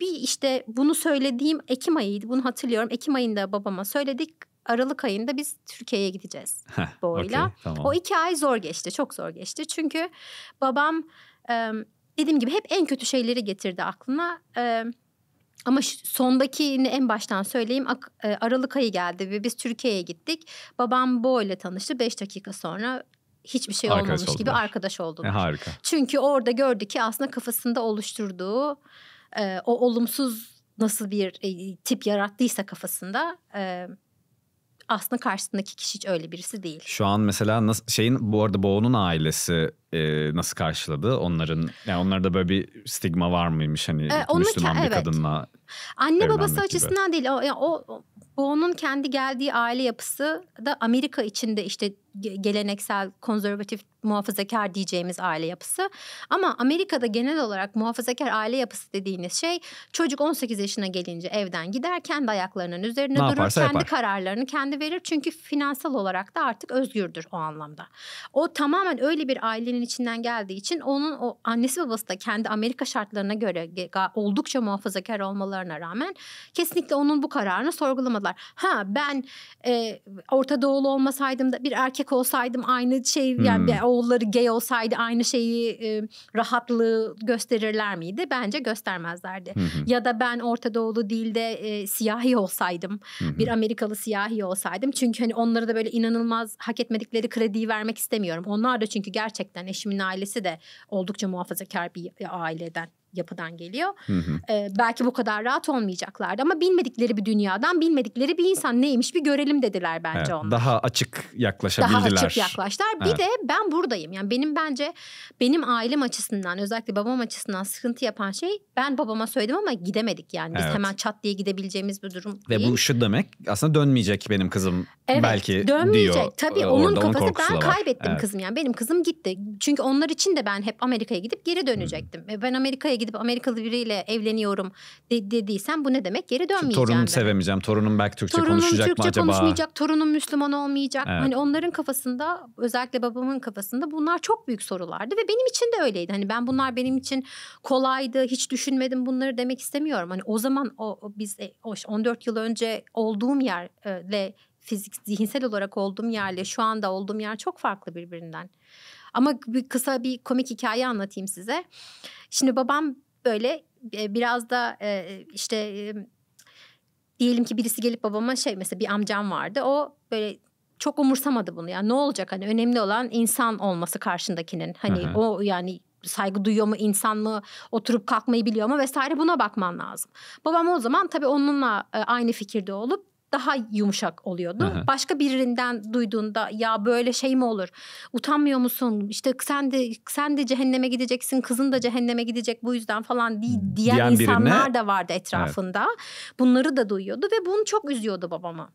bir işte bunu söylediğim Ekim ayıydı. Bunu hatırlıyorum. Ekim ayında babama söyledik Aralık ayında biz Türkiye'ye gideceğiz Boğa'yla. okay, tamam. O iki ay zor geçti, çok zor geçti. Çünkü babam e, dediğim gibi hep en kötü şeyleri getirdi aklına. E, ama sondakini en baştan söyleyeyim. E, Aralık ayı geldi ve biz Türkiye'ye gittik. Babam Bo tanıştı. Beş dakika sonra hiçbir şey arkadaş olmamış oldular. gibi arkadaş oldular. E, harika. Çünkü orada gördü ki aslında kafasında oluşturduğu e, o olumsuz nasıl bir e, tip yarattıysa kafasında... E, aslında karşısındaki kişi hiç öyle birisi değil. Şu an mesela nasıl, şeyin bu arada Boğunun ailesi e, nasıl karşıladı onların yani onlarda böyle bir stigma var mıymış hani e, onu Müslüman ke- bir evet. kadınla anne babası gibi. açısından değil o, yani o bu onun kendi geldiği aile yapısı da Amerika içinde işte geleneksel konservatif muhafazakar diyeceğimiz aile yapısı. Ama Amerika'da genel olarak muhafazakar aile yapısı dediğiniz şey çocuk 18 yaşına gelince evden gider kendi ayaklarının üzerine ne durur. Kendi yapar. kararlarını kendi verir. Çünkü finansal olarak da artık özgürdür o anlamda. O tamamen öyle bir ailenin ailenin içinden geldiği için onun o annesi babası da kendi Amerika şartlarına göre oldukça muhafazakar olmalarına rağmen kesinlikle onun bu kararını sorgulamadılar. Ha ben e, Orta Doğulu olmasaydım da bir erkek olsaydım aynı şey hmm. yani oğulları gay olsaydı aynı şeyi e, rahatlığı gösterirler miydi? Bence göstermezlerdi. Hmm. Ya da ben Orta Doğulu değil de e, siyahi olsaydım hmm. bir Amerikalı siyahi olsaydım çünkü hani onlara da böyle inanılmaz hak etmedikleri krediyi vermek istemiyorum. Onlar da çünkü gerçekten eşimin ailesi de oldukça muhafazakar bir aileden yapıdan geliyor. Hı hı. Ee, belki bu kadar rahat olmayacaklardı ama bilmedikleri bir dünyadan bilmedikleri bir insan neymiş bir görelim dediler bence evet, onlar. Daha açık yaklaşabildiler. Daha açık yaklaştılar. Evet. Bir de ben buradayım. Yani benim bence benim ailem açısından özellikle babam açısından sıkıntı yapan şey ben babama söyledim ama gidemedik yani. Biz evet. hemen çat diye gidebileceğimiz bir durum Ve değil. bu şu demek aslında dönmeyecek benim kızım evet, belki dönmeyecek. diyor. E, Tabii Orada onun Orada kafası ben kaybettim evet. kızım yani benim kızım gitti. Çünkü onlar için de ben hep Amerika'ya gidip geri hmm. dönecektim. Hı. E, ben Amerika'ya gidip Amerikalı biriyle evleniyorum de, dediysen bu ne demek? Geri dönmeyeceğim. Torunumu ben. sevemeyeceğim. Torunum belki Türkçe torunum konuşacak Türkçe mı acaba? Torunum Türkçe konuşmayacak. Torunum Müslüman olmayacak. Evet. Hani onların kafasında özellikle babamın kafasında bunlar çok büyük sorulardı ve benim için de öyleydi. Hani ben bunlar benim için kolaydı. Hiç düşünmedim bunları demek istemiyorum. Hani o zaman o, o biz e, o 14 yıl önce olduğum yerle e, fizik zihinsel olarak olduğum yerle şu anda olduğum yer çok farklı birbirinden. Ama bir kısa bir komik hikaye anlatayım size. Şimdi babam böyle e, biraz da e, işte diyelim ki birisi gelip babama şey mesela bir amcam vardı. O böyle çok umursamadı bunu ya. Yani ne olacak hani önemli olan insan olması karşındakinin. Hani Hı-hı. o yani saygı duyuyor mu insan mı oturup kalkmayı biliyor mu vesaire buna bakman lazım. Babam o zaman tabii onunla e, aynı fikirde olup daha yumuşak oluyordu. Aha. Başka birinden duyduğunda ya böyle şey mi olur? Utanmıyor musun? İşte sen de sen de cehenneme gideceksin, kızın da cehenneme gidecek bu yüzden falan diye, diyen, diyen insanlar birine... da vardı etrafında. Evet. Bunları da duyuyordu ve bunu çok üzüyordu babama.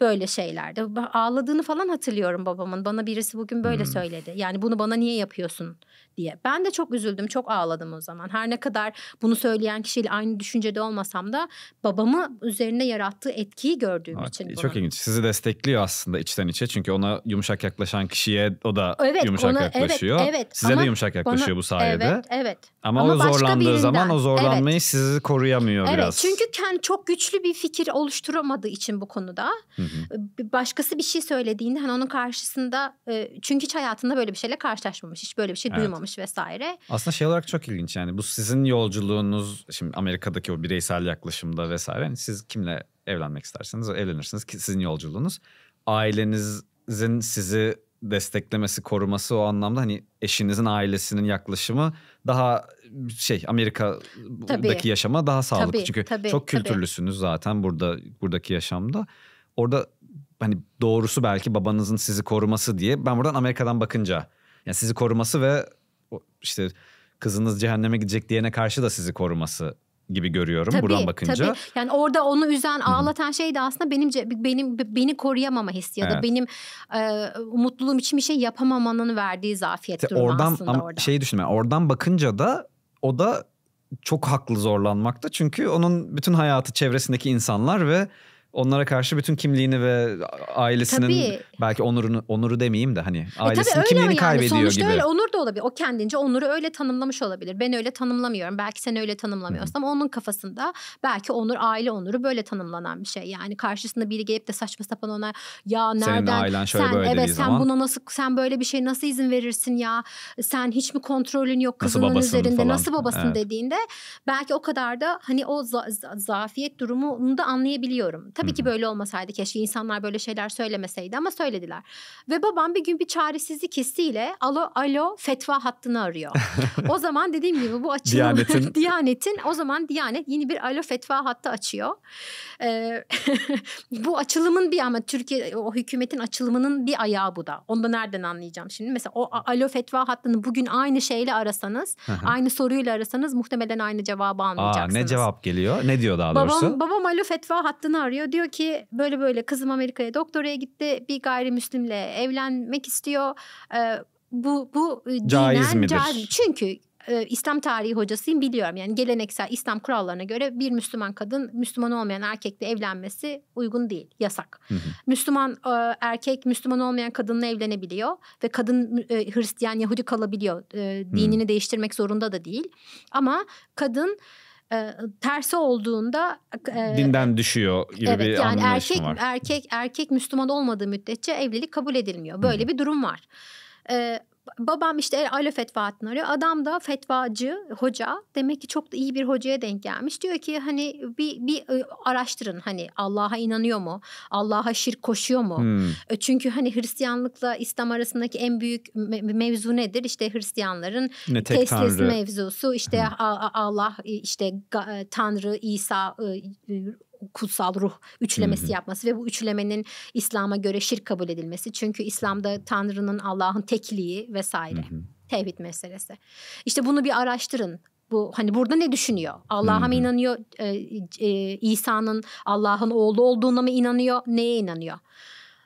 Böyle şeylerde ağladığını falan hatırlıyorum babamın. Bana birisi bugün böyle hmm. söyledi. Yani bunu bana niye yapıyorsun? diye. Ben de çok üzüldüm, çok ağladım o zaman. Her ne kadar bunu söyleyen kişiyle aynı düşüncede olmasam da babamı üzerinde yarattığı etkiyi gördüğüm evet, için. Çok bunun. ilginç. Sizi destekliyor aslında içten içe. Çünkü ona yumuşak yaklaşan kişiye o da evet, yumuşak ona, yaklaşıyor. Evet, evet. Size ama de yumuşak yaklaşıyor bana, bu sayede. Evet, evet. Ama, ama o zorlandığı zaman o zorlanmayı evet. sizi koruyamıyor evet, biraz. Çünkü kendi çok güçlü bir fikir oluşturamadığı için bu konuda. Hı hı. Başkası bir şey söylediğinde hani onun karşısında çünkü hiç hayatında böyle bir şeyle karşılaşmamış. Hiç böyle bir şey evet. duymamış kalmış vesaire. Aslında şey olarak çok ilginç yani bu sizin yolculuğunuz şimdi Amerika'daki o bireysel yaklaşımda vesaire yani siz kimle evlenmek isterseniz evlenirsiniz ki sizin yolculuğunuz. Ailenizin sizi desteklemesi, koruması o anlamda hani eşinizin ailesinin yaklaşımı daha şey Amerika'daki yaşama daha sağlıklı. Tabii, Çünkü tabii, çok kültürlüsünüz tabii. zaten burada buradaki yaşamda. Orada hani doğrusu belki babanızın sizi koruması diye ben buradan Amerika'dan bakınca yani sizi koruması ve işte kızınız cehenneme gidecek diyene karşı da sizi koruması gibi görüyorum tabii, buradan bakınca. Tabii. Yani orada onu üzen, ağlatan şey de aslında benim benim beni koruyamama hissi ya da evet. benim e, mutluluğum için bir şey yapamamanın verdiği zafiyet işte durumu oradan, aslında orada. Şey düşünme. Oradan bakınca da o da çok haklı zorlanmakta. Çünkü onun bütün hayatı çevresindeki insanlar ve onlara karşı bütün kimliğini ve ailesinin tabii. belki onurunu onuru demeyeyim de hani e ailesinin e kimliğini yani. kaybediyor Sonuçta gibi. öyle onur da olabilir. O kendince onuru öyle tanımlamış olabilir. Ben öyle tanımlamıyorum. Belki sen öyle tanımlamıyorsun hmm. ama onun kafasında belki onur aile onuru böyle tanımlanan bir şey. Yani karşısında biri gelip de saçma sapan ona ya nereden Senin ailen şöyle sen böyle evet sen zaman. buna nasıl sen böyle bir şey nasıl izin verirsin ya? Sen hiç mi kontrolün yok kızının nasıl üzerinde falan. nasıl babasın evet. dediğinde belki o kadar da hani o za- za- zafiyet durumunu da anlayabiliyorum. Tabii Tabii Hı-hı. ki böyle olmasaydı keşke insanlar böyle şeyler söylemeseydi ama söylediler. Ve babam bir gün bir çaresizlik hissiyle alo alo fetva hattını arıyor. o zaman dediğim gibi bu açılım Diyanet'in... Diyanet'in o zaman Diyanet yeni bir alo fetva hattı açıyor. Ee, bu açılımın bir ama Türkiye o hükümetin açılımının bir ayağı bu da. Onu da nereden anlayacağım şimdi? Mesela o alo fetva hattını bugün aynı şeyle arasanız, aynı soruyla arasanız muhtemelen aynı cevabı anlayacaksınız. Aa, ne cevap geliyor? Ne diyor daha doğrusu? babam alo fetva hattını arıyor diyor ki böyle böyle kızım Amerika'ya doktoraya gitti. Bir gayrimüslimle evlenmek istiyor. E, bu bu e, caiz dinen, midir? Caiz. Çünkü e, İslam tarihi hocasıyım biliyorum. Yani geleneksel İslam kurallarına göre bir Müslüman kadın Müslüman olmayan erkekle evlenmesi uygun değil, yasak. Hı hı. Müslüman e, erkek Müslüman olmayan kadınla evlenebiliyor ve kadın Hristiyan Yahudi kalabiliyor. dinini hı. değiştirmek zorunda da değil. Ama kadın e, tersi olduğunda e, dinden düşüyor gibi evet, bir yani erkek var. erkek erkek Müslüman olmadığı müddetçe evlilik kabul edilmiyor. Böyle hmm. bir durum var. E, babam işte e, alo fetvatını arıyor. Adam da fetvacı, hoca. Demek ki çok da iyi bir hocaya denk gelmiş. Diyor ki hani bir, bir ıı, araştırın hani Allah'a inanıyor mu? Allah'a şirk koşuyor mu? Hmm. E, çünkü hani Hristiyanlıkla İslam arasındaki en büyük mevzu nedir? İşte Hristiyanların testis mevzusu. İşte hmm. Allah, işte e, Tanrı, İsa ıı, kutsal ruh üçlemesi yapması ve bu üçlemenin İslam'a göre şirk kabul edilmesi. Çünkü İslam'da Tanrı'nın Allah'ın tekliği vesaire. hı Tevhid meselesi. İşte bunu bir araştırın bu hani burada ne düşünüyor? Allah'a mı inanıyor? E, e, İsa'nın Allah'ın oğlu olduğuna mı inanıyor? Neye inanıyor?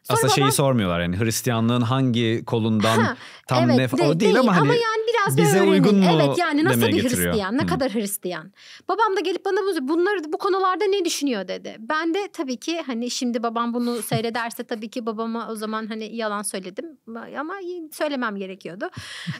Sonra Aslında babam, şeyi sormuyorlar yani Hristiyanlığın hangi kolundan ha, tam evet, ne de, o değil, değil ama hani ama yani biraz bize da uygun hani, mu Evet yani nasıl bir getiriyor. Hristiyan, ne hmm. kadar Hristiyan. Babam da gelip bana bunları bu konularda ne düşünüyor dedi. Ben de tabii ki hani şimdi babam bunu seyrederse tabii ki babama o zaman hani yalan söyledim ama söylemem gerekiyordu.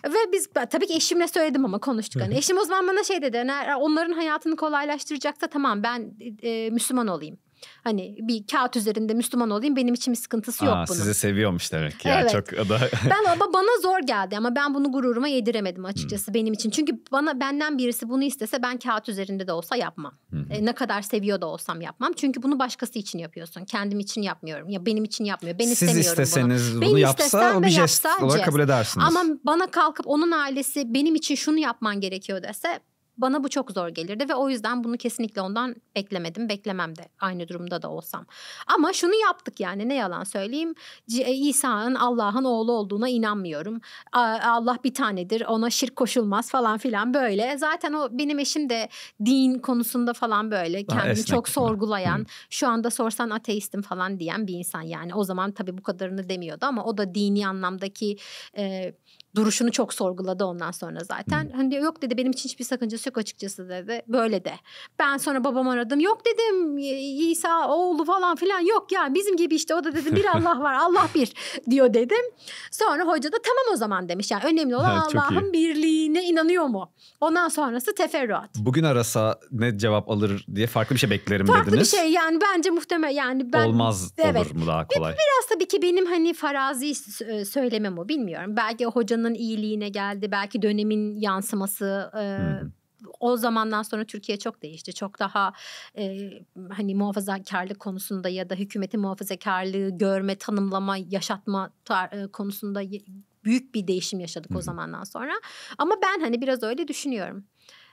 Ve biz tabii ki eşimle söyledim ama konuştuk hani. Eşim o zaman bana şey dedi. Onların hayatını kolaylaştıracaksa tamam ben e, Müslüman olayım. Hani bir kağıt üzerinde Müslüman olayım benim için bir sıkıntısı Aa, yok bunun. Sizi seviyormuş demek ya. Evet. Çok da... ben ama bana zor geldi ama ben bunu gururuma yediremedim hmm. açıkçası hmm. benim için. Çünkü bana benden birisi bunu istese ben kağıt üzerinde de olsa yapmam. Hmm. E, ne kadar seviyor da olsam yapmam. Çünkü bunu başkası için yapıyorsun. Kendim için yapmıyorum. Ya benim için yapmıyor. Ben Siz istemiyorum bunu. Siz isteseniz bunu, bunu yapsa o bir jest olarak kabul edersiniz. Ama bana kalkıp onun ailesi benim için şunu yapman gerekiyor dese bana bu çok zor gelirdi ve o yüzden bunu kesinlikle ondan beklemedim. Beklemem de aynı durumda da olsam. Ama şunu yaptık yani ne yalan söyleyeyim. E, İsa'nın Allah'ın oğlu olduğuna inanmıyorum. Allah bir tanedir ona şirk koşulmaz falan filan böyle. Zaten o benim eşim de din konusunda falan böyle kendini çok sorgulayan. Hmm. Şu anda sorsan ateistim falan diyen bir insan yani. O zaman tabii bu kadarını demiyordu ama o da dini anlamdaki... E, duruşunu çok sorguladı ondan sonra zaten. Hmm. Hani yok dedi benim için hiçbir sakıncası yok açıkçası dedi. Böyle de. Ben sonra babam aradım. Yok dedim İsa oğlu falan filan yok ya bizim gibi işte o da dedi bir Allah var Allah bir diyor dedim. Sonra hoca da tamam o zaman demiş. Yani önemli olan evet, Allah'ın birliğine inanıyor mu? Ondan sonrası teferruat. Bugün arasa ne cevap alır diye farklı bir şey beklerim farklı dediniz. Farklı bir şey yani bence muhtemel yani ben. Olmaz evet, olur mu daha kolay? Biraz tabii ki benim hani farazi e, söylemem o bilmiyorum. Belki hocanın Avrupa'nın iyiliğine geldi. Belki dönemin yansıması e, o zamandan sonra Türkiye çok değişti. Çok daha e, hani muhafazakarlık konusunda ya da hükümetin muhafazakarlığı görme, tanımlama, yaşatma tar- e, konusunda büyük bir değişim yaşadık o zamandan sonra. Ama ben hani biraz öyle düşünüyorum.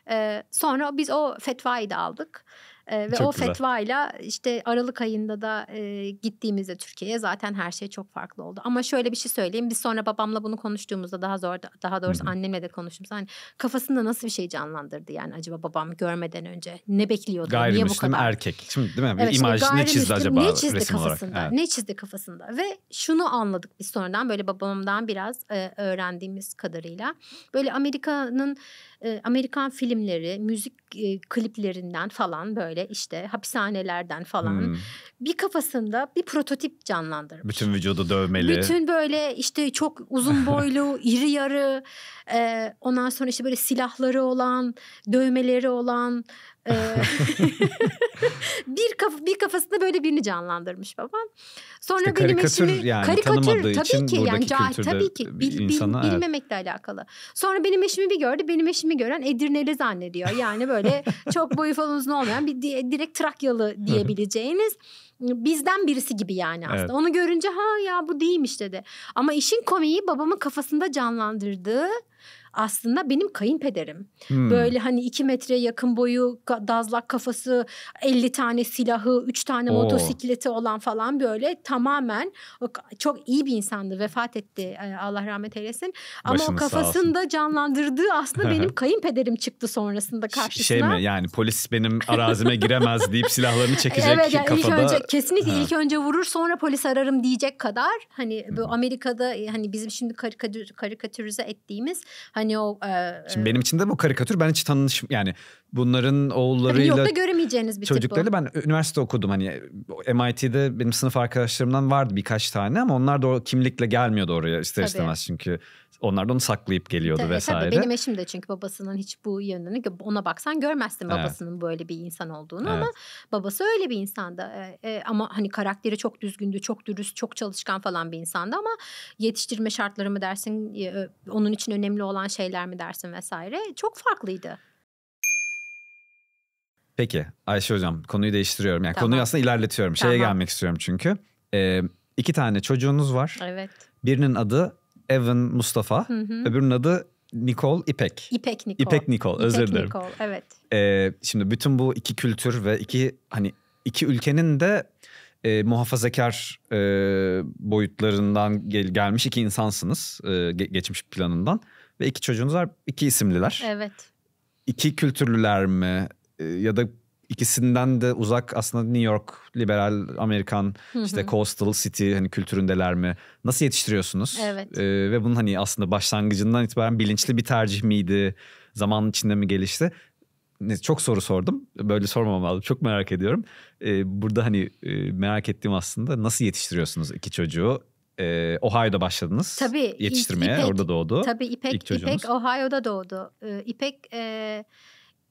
E, sonra biz o fetvayı da aldık. E, ve çok o güzel. fetvayla işte Aralık ayında da e, gittiğimizde Türkiye'ye zaten her şey çok farklı oldu. Ama şöyle bir şey söyleyeyim. Biz sonra babamla bunu konuştuğumuzda daha zor daha doğrusu Hı-hı. annemle de konuştuğumuzda hani kafasında nasıl bir şey canlandırdı yani acaba babam görmeden önce ne bekliyordu? Gayrimüslim niye bu kadar? erkek. Şimdi değil mi? Bir evet, imaj ne çizdi acaba ne çizdi resim kafasında, olarak? Evet. Ne çizdi kafasında? Ve şunu anladık biz sonradan böyle babamdan biraz e, öğrendiğimiz kadarıyla. Böyle Amerika'nın e, Amerikan filmleri, müzik e, kliplerinden falan böyle işte hapishanelerden falan hmm. bir kafasında bir prototip canlandırmış. Bütün vücudu dövmeli. Bütün böyle işte çok uzun boylu, iri yarı, e, ondan sonra işte böyle silahları olan, dövmeleri olan, bir kaf bir kafasında böyle birini canlandırmış babam. Sonra işte benim eşimi yani, karikatür tabii için ki yani cahil tabii ki bil, insana, bilmemekle evet. alakalı. Sonra benim eşimi bir gördü. Benim eşimi gören Edirneli zannediyor. Yani böyle çok boyu falan uzun olmayan bir direkt Trakyalı diyebileceğiniz bizden birisi gibi yani aslında. Evet. Onu görünce ha ya bu değilmiş dedi. Ama işin komiği babamın kafasında canlandırdığı aslında benim kayınpederim. Hmm. Böyle hani iki metre yakın boyu dazlak kafası 50 tane silahı üç tane Oo. motosikleti olan falan böyle tamamen çok iyi bir insandı vefat etti e, Allah rahmet eylesin. Ama Başınız o kafasında canlandırdığı aslında benim kayınpederim çıktı sonrasında karşısına. Şey mi yani polis benim arazime giremez deyip silahlarını çekecek evet, yani kafada. Ilk önce, kesinlikle ilk önce vurur sonra polis ararım diyecek kadar hani bu hmm. Amerika'da e, hani bizim şimdi karikatürize ettiğimiz hani hani o... E, Şimdi benim için de bu karikatür ben hiç tanış yani bunların oğullarıyla Tabii, göremeyeceğiniz bir çocukları ben üniversite okudum hani MIT'de benim sınıf arkadaşlarımdan vardı birkaç tane ama onlar da o kimlikle gelmiyordu oraya ister tabii. istemez çünkü onlar da onu saklayıp geliyordu tabii, vesaire. Tabii benim eşim de çünkü babasının hiç bu yönünü ona baksan görmezsin babasının evet. böyle bir insan olduğunu evet. ama babası öyle bir insandı. E, e, ama hani karakteri çok düzgündü, çok dürüst, çok çalışkan falan bir insandı ama yetiştirme şartları mı dersin, onun için önemli olan şeyler mi dersin vesaire çok farklıydı. Peki Ayşe hocam konuyu değiştiriyorum. Yani tamam. konuyu aslında ilerletiyorum. Şeye gelmek istiyorum çünkü. Ee, iki tane çocuğunuz var. Evet. Birinin adı Evan Mustafa. Hı hı. Öbürünün adı Nicole İpek. İpek Nicole. İpek Nikol özür İpek dilerim. evet. Ee, şimdi bütün bu iki kültür ve iki hani iki ülkenin de e, muhafazakar e, boyutlarından gel, gelmiş iki insansınız e, geçmiş planından ve iki çocuğunuz var iki isimliler. Evet. İki kültürlüler mi? Ee, ya da ikisinden de uzak aslında New York liberal Amerikan işte coastal city hani kültüründeler mi? Nasıl yetiştiriyorsunuz? Evet. Ee, ve bunun hani aslında başlangıcından itibaren bilinçli bir tercih miydi? Zaman içinde mi gelişti? Neyse, çok soru sordum. Böyle sormam Çok merak ediyorum. Ee, burada hani e, merak ettiğim aslında nasıl yetiştiriyorsunuz iki çocuğu? e, Ohio'da başladınız. Tabii. Yetiştirmeye İpek, orada doğdu. Tabii İpek, İlk çocuğunuz. İpek Ohio'da doğdu. Ee, İpek e,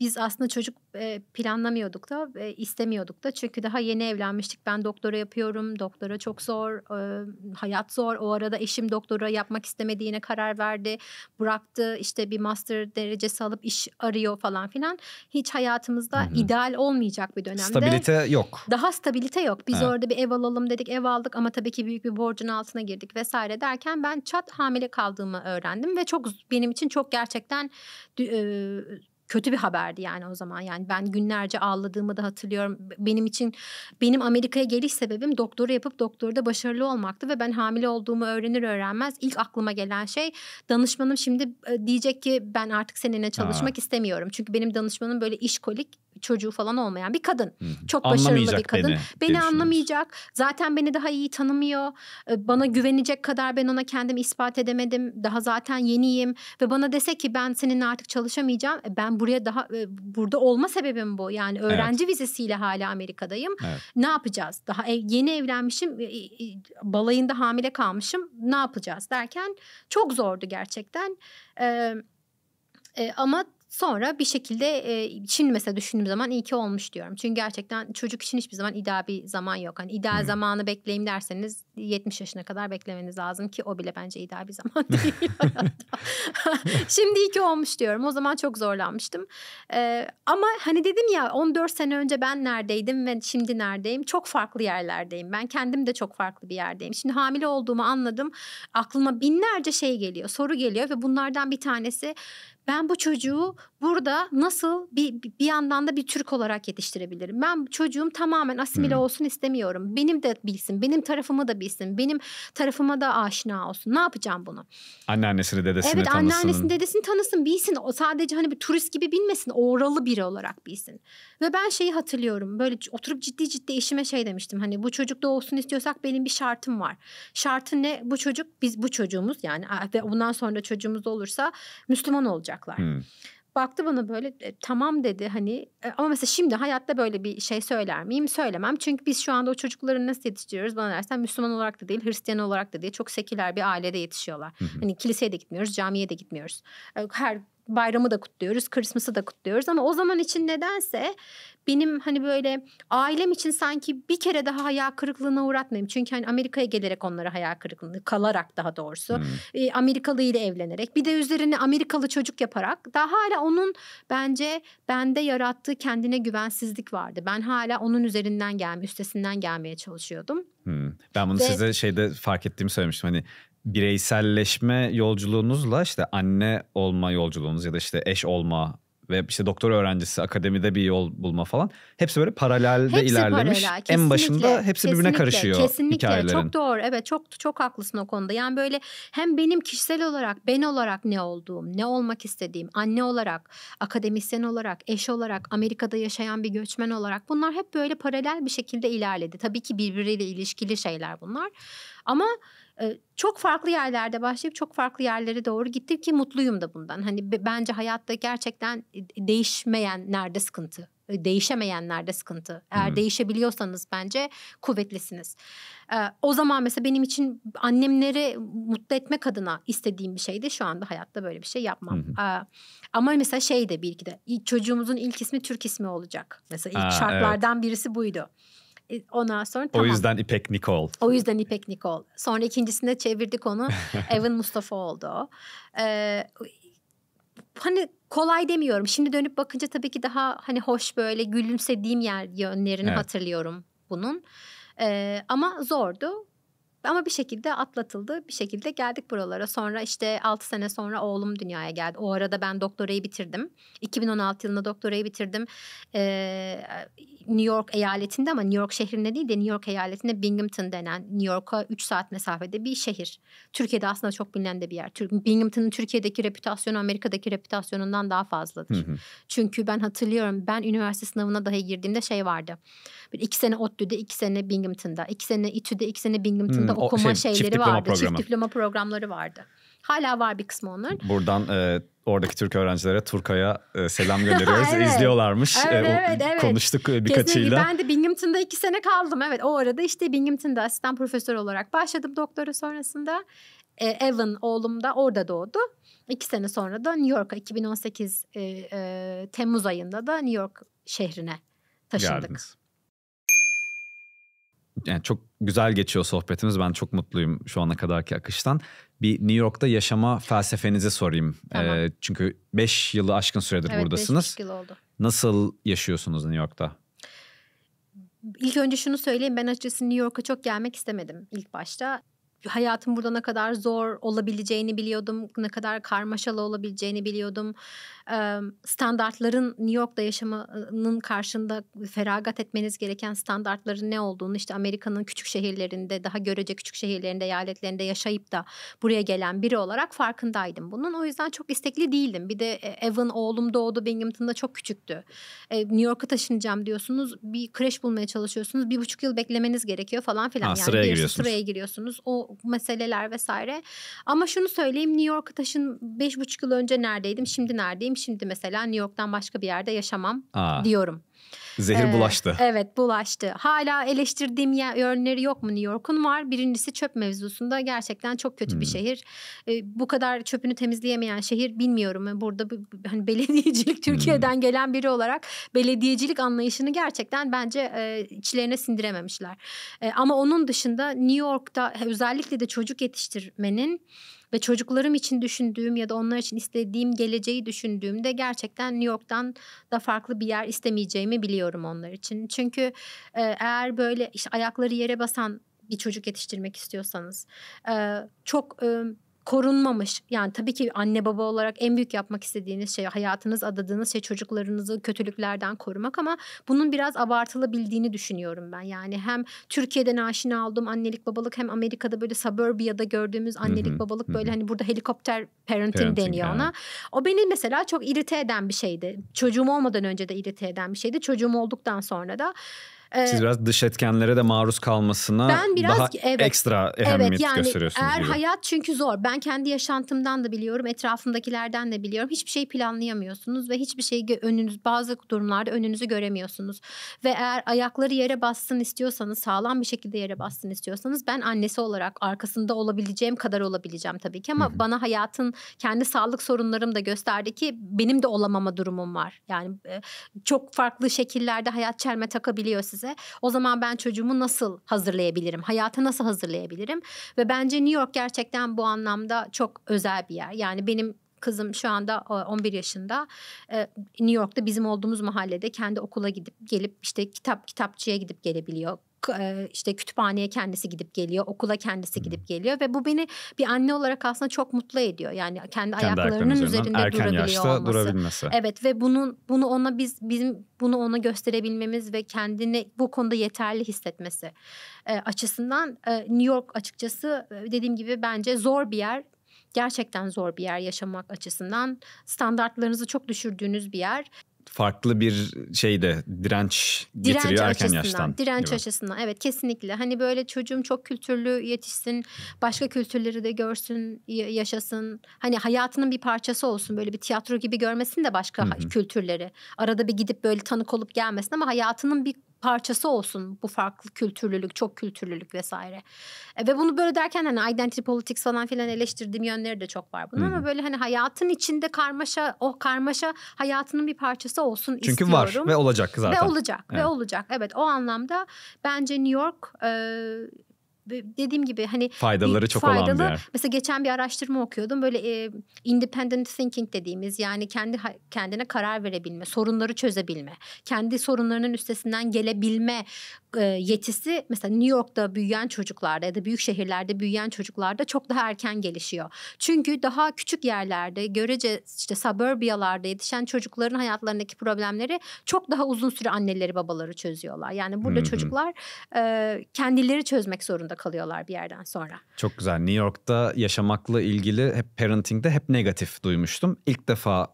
biz aslında çocuk e, planlamıyorduk da e, istemiyorduk da çünkü daha yeni evlenmiştik ben doktora yapıyorum doktora çok zor e, hayat zor o arada eşim doktora yapmak istemediğine karar verdi bıraktı işte bir master derecesi alıp iş arıyor falan filan hiç hayatımızda Hı-hı. ideal olmayacak bir dönemde. Stabilite yok. Daha stabilite yok biz evet. orada bir ev alalım dedik ev aldık ama tabii ki büyük bir borcun altına girdik vesaire derken ben çat hamile kaldığımı öğrendim ve çok benim için çok gerçekten e, kötü bir haberdi yani o zaman. Yani ben günlerce ağladığımı da hatırlıyorum. Benim için benim Amerika'ya geliş sebebim doktoru yapıp doktorda başarılı olmaktı ve ben hamile olduğumu öğrenir öğrenmez ilk aklıma gelen şey danışmanım şimdi e, diyecek ki ben artık seninle çalışmak Aa. istemiyorum. Çünkü benim danışmanım böyle işkolik çocuğu falan olmayan bir kadın. Hı. Çok başarılı bir kadın. Beni, beni anlamayacak. Zaten beni daha iyi tanımıyor. Ee, bana güvenecek kadar ben ona kendimi ispat edemedim. Daha zaten yeniyim ve bana dese ki ben seninle artık çalışamayacağım. E, ben buraya daha e, burada olma sebebim bu. Yani öğrenci evet. vizesiyle hala Amerika'dayım. Evet. Ne yapacağız? Daha e, yeni evlenmişim. Balayında hamile kalmışım. Ne yapacağız derken çok zordu gerçekten. Ee, ama Sonra bir şekilde şimdi mesela düşündüğüm zaman iyi ki olmuş diyorum. Çünkü gerçekten çocuk için hiçbir zaman ideal bir zaman yok. Hani ideal hmm. zamanı bekleyeyim derseniz 70 yaşına kadar beklemeniz lazım ki o bile bence ideal bir zaman değil. şimdi iyi ki olmuş diyorum. O zaman çok zorlanmıştım. E, ama hani dedim ya 14 sene önce ben neredeydim ve şimdi neredeyim? Çok farklı yerlerdeyim. Ben kendim de çok farklı bir yerdeyim. Şimdi hamile olduğumu anladım. Aklıma binlerce şey geliyor, soru geliyor ve bunlardan bir tanesi ben bu çocuğu burada nasıl bir, bir yandan da bir Türk olarak yetiştirebilirim? Ben çocuğum tamamen asimile hmm. olsun istemiyorum. Benim de bilsin, benim tarafımı da bilsin, benim tarafıma da aşina olsun. Ne yapacağım bunu? Anneannesini dedesini evet, tanısın. Evet anneannesini dedesini tanısın, bilsin. O sadece hani bir turist gibi bilmesin, oralı biri olarak bilsin. Ve ben şeyi hatırlıyorum. Böyle oturup ciddi ciddi eşime şey demiştim. Hani bu çocuk da olsun istiyorsak benim bir şartım var. Şartı ne? Bu çocuk, biz bu çocuğumuz yani ve bundan sonra çocuğumuz olursa Müslüman olacak olacaklar. Hmm. Baktı bana böyle e, tamam dedi hani e, ama mesela şimdi hayatta böyle bir şey söyler miyim? Söylemem. Çünkü biz şu anda o çocukları nasıl yetiştiriyoruz? Bana dersen Müslüman olarak da değil, Hristiyan olarak da değil. Çok seküler bir ailede yetişiyorlar. Hı hı. Hani kiliseye de gitmiyoruz, camiye de gitmiyoruz. E, her bayramı da kutluyoruz, Christmas'ı da kutluyoruz ama o zaman için nedense benim hani böyle ailem için sanki bir kere daha hayal kırıklığına uğratmayayım. Çünkü hani Amerika'ya gelerek onlara hayal kırıklığını kalarak daha doğrusu hmm. E, Amerikalı ile evlenerek bir de üzerine Amerikalı çocuk yaparak daha hala onun bence bende yarattığı kendine güvensizlik vardı. Ben hala onun üzerinden gelme, üstesinden gelmeye çalışıyordum. Hmm. Ben bunu Ve, size şeyde fark ettiğimi söylemiştim. Hani bireyselleşme yolculuğunuzla işte anne olma yolculuğunuz ya da işte eş olma ve işte doktor öğrencisi akademide bir yol bulma falan. Hepsi böyle paralelde hepsi ilerlemiş. Paralel, en başında hepsi birbirine karışıyor kesinlikle, hikayelerin. Çok doğru. Evet çok çok haklısın o konuda. Yani böyle hem benim kişisel olarak ben olarak ne olduğum, ne olmak istediğim, anne olarak, akademisyen olarak, eş olarak, Amerika'da yaşayan bir göçmen olarak bunlar hep böyle paralel bir şekilde ilerledi. Tabii ki birbiriyle ilişkili şeyler bunlar. Ama çok farklı yerlerde başlayıp çok farklı yerlere doğru gittim ki mutluyum da bundan. Hani bence hayatta gerçekten e, değişmeyen nerede sıkıntı? E, Değişemeyenlerde sıkıntı. Eğer hmm. değişebiliyorsanız bence kuvvetlisiniz. Ee, o zaman mesela benim için annemleri mutlu etmek adına istediğim bir şeydi. Şu anda hayatta böyle bir şey yapmam. Hmm. Ee, ama mesela şey de bir iki de çocuğumuzun ilk ismi Türk ismi olacak. Mesela ilk Aa, şartlardan evet. birisi buydu. E, ondan sonra tamam. O yüzden İpek Nikol. O yüzden İpek Nikol. Sonra ikincisinde çevirdik onu. Evan Mustafa oldu o. Ee, hani kolay demiyorum. Şimdi dönüp bakınca tabii ki daha hani hoş böyle gülümsediğim yer yönlerini evet. hatırlıyorum bunun. Ee, ama zordu. Ama bir şekilde atlatıldı. Bir şekilde geldik buralara. Sonra işte 6 sene sonra oğlum dünyaya geldi. O arada ben doktorayı bitirdim. 2016 yılında doktorayı bitirdim. Ee, New York eyaletinde ama New York şehrinde değil de New York eyaletinde Binghamton denen New York'a 3 saat mesafede bir şehir. Türkiye'de aslında çok bilinen de bir yer. Binghamton'ın Türkiye'deki reputasyonu Amerika'daki reputasyonundan daha fazladır. Hı hı. Çünkü ben hatırlıyorum ben üniversite sınavına dahi girdiğimde şey vardı. Bir iki sene ODTÜ'de, iki sene Binghamton'da, iki sene İTÜ'de, iki sene Binghamton'da okuma şey, şeyleri çift vardı. Programı. Çift diploma programları vardı. Hala var bir kısmı onların. Buradan e, oradaki Türk öğrencilere Turkay'a e, selam gönderiyoruz. evet. İzliyorlarmış. E, evet, evet, evet. Konuştuk e, birkaçıyla. Ben de Binghamton'da iki sene kaldım. Evet o arada işte Binghamton'da asistan profesör olarak başladım doktora sonrasında. E, Evan oğlum da orada doğdu. İki sene sonra da New York'a 2018 e, e, Temmuz ayında da New York şehrine taşındık. Geldiniz. Yani çok güzel geçiyor sohbetimiz. Ben çok mutluyum şu ana kadarki akıştan. Bir New York'ta yaşama felsefenizi sorayım. Ee, tamam. Ee, çünkü 5 yılı aşkın süredir evet, buradasınız. Evet yıl oldu. Nasıl yaşıyorsunuz New York'ta? İlk önce şunu söyleyeyim ben açıkçası New York'a çok gelmek istemedim ilk başta hayatım burada ne kadar zor olabileceğini biliyordum. Ne kadar karmaşalı olabileceğini biliyordum. Standartların New York'ta yaşamanın karşında feragat etmeniz gereken standartların ne olduğunu işte Amerika'nın küçük şehirlerinde daha görece küçük şehirlerinde eyaletlerinde yaşayıp da buraya gelen biri olarak farkındaydım bunun. O yüzden çok istekli değildim. Bir de e, Evan oğlum doğdu Binghamton'da çok küçüktü. E, New York'a taşınacağım diyorsunuz. Bir kreş bulmaya çalışıyorsunuz. Bir buçuk yıl beklemeniz gerekiyor falan filan. Ha, yani sıraya giriyorsunuz. Sıraya giriyorsunuz. O meseleler vesaire. Ama şunu söyleyeyim New York'a taşın beş buçuk yıl önce neredeydim şimdi neredeyim şimdi mesela New York'tan başka bir yerde yaşamam Aa. diyorum. Zehir ee, bulaştı. Evet bulaştı. Hala eleştirdiğim yönleri yok mu New York'un var. Birincisi çöp mevzusunda gerçekten çok kötü hmm. bir şehir. Ee, bu kadar çöpünü temizleyemeyen şehir bilmiyorum. Burada hani belediyecilik hmm. Türkiye'den hmm. gelen biri olarak belediyecilik anlayışını gerçekten bence e, içlerine sindirememişler. E, ama onun dışında New York'ta özellikle de çocuk yetiştirmenin ve çocuklarım için düşündüğüm ya da onlar için istediğim geleceği düşündüğümde gerçekten New York'tan da farklı bir yer istemeyeceğimi biliyorum onlar için. Çünkü e, eğer böyle işte ayakları yere basan bir çocuk yetiştirmek istiyorsanız e, çok korunmamış. Yani tabii ki anne baba olarak en büyük yapmak istediğiniz şey, hayatınız adadığınız şey çocuklarınızı kötülüklerden korumak ama bunun biraz abartılabildiğini düşünüyorum ben. Yani hem Türkiye'den aşina olduğum annelik babalık hem Amerika'da böyle suburbia'da gördüğümüz annelik babalık böyle hani burada helikopter parenting, parenting deniyor yani. O beni mesela çok irite eden bir şeydi. Çocuğum olmadan önce de irite eden bir şeydi. Çocuğum olduktan sonra da ee, Siz biraz dış etkenlere de maruz kalmasına ben biraz, daha evet, ekstra ehemmiyet evet, yani gösteriyorsunuz. Eğer gibi. hayat çünkü zor. Ben kendi yaşantımdan da biliyorum, etrafımdakilerden de biliyorum. Hiçbir şey planlayamıyorsunuz ve hiçbir şey önünüz bazı durumlarda önünüzü göremiyorsunuz. Ve eğer ayakları yere bassın istiyorsanız, sağlam bir şekilde yere bassın istiyorsanız ben annesi olarak arkasında olabileceğim kadar olabileceğim tabii ki ama Hı-hı. bana hayatın kendi sağlık sorunlarım da gösterdi ki benim de olamama durumum var. Yani e, çok farklı şekillerde hayat çelme takabiliyor size kendimize. O zaman ben çocuğumu nasıl hazırlayabilirim? Hayata nasıl hazırlayabilirim? Ve bence New York gerçekten bu anlamda çok özel bir yer. Yani benim kızım şu anda 11 yaşında New York'ta bizim olduğumuz mahallede kendi okula gidip gelip işte kitap kitapçıya gidip gelebiliyor işte kütüphaneye kendisi gidip geliyor, okula kendisi gidip geliyor ve bu beni bir anne olarak aslında çok mutlu ediyor. Yani kendi, kendi ayaklarının üzerinde erken durabiliyor yaşta olması. durabilmesi. Evet ve bunun bunu ona biz bizim bunu ona gösterebilmemiz ve kendini bu konuda yeterli hissetmesi açısından New York açıkçası dediğim gibi bence zor bir yer gerçekten zor bir yer yaşamak açısından. Standartlarınızı çok düşürdüğünüz bir yer farklı bir şeyde direnç, direnç getiriyor erken yaştan. Direnç açısından evet kesinlikle. Hani böyle çocuğum çok kültürlü yetişsin, başka kültürleri de görsün, yaşasın. Hani hayatının bir parçası olsun böyle bir tiyatro gibi görmesin de başka Hı-hı. kültürleri. Arada bir gidip böyle tanık olup gelmesin ama hayatının bir parçası olsun bu farklı kültürlülük, çok kültürlülük vesaire. E, ve bunu böyle derken hani identity politics falan filan eleştirdiğim yönleri de çok var bunun hmm. ama böyle hani hayatın içinde karmaşa, o oh karmaşa hayatının bir parçası olsun Çünkü istiyorum. Çünkü var ve olacak zaten. Ve olacak evet. ve olacak. Evet o anlamda bence New York e, dediğim gibi hani faydaları çok faydalı. olan bir yer. Mesela geçen bir araştırma okuyordum. Böyle e, independent thinking dediğimiz yani kendi kendine karar verebilme, sorunları çözebilme, kendi sorunlarının üstesinden gelebilme ee, yetisi mesela New York'ta büyüyen çocuklarda ya da büyük şehirlerde büyüyen çocuklarda çok daha erken gelişiyor. Çünkü daha küçük yerlerde görece işte suburbiyalarda yetişen çocukların hayatlarındaki problemleri çok daha uzun süre anneleri babaları çözüyorlar. Yani burada Hı-hı. çocuklar e, kendileri çözmek zorunda kalıyorlar bir yerden sonra. Çok güzel. New York'ta yaşamakla ilgili hep parenting'de hep negatif duymuştum. İlk defa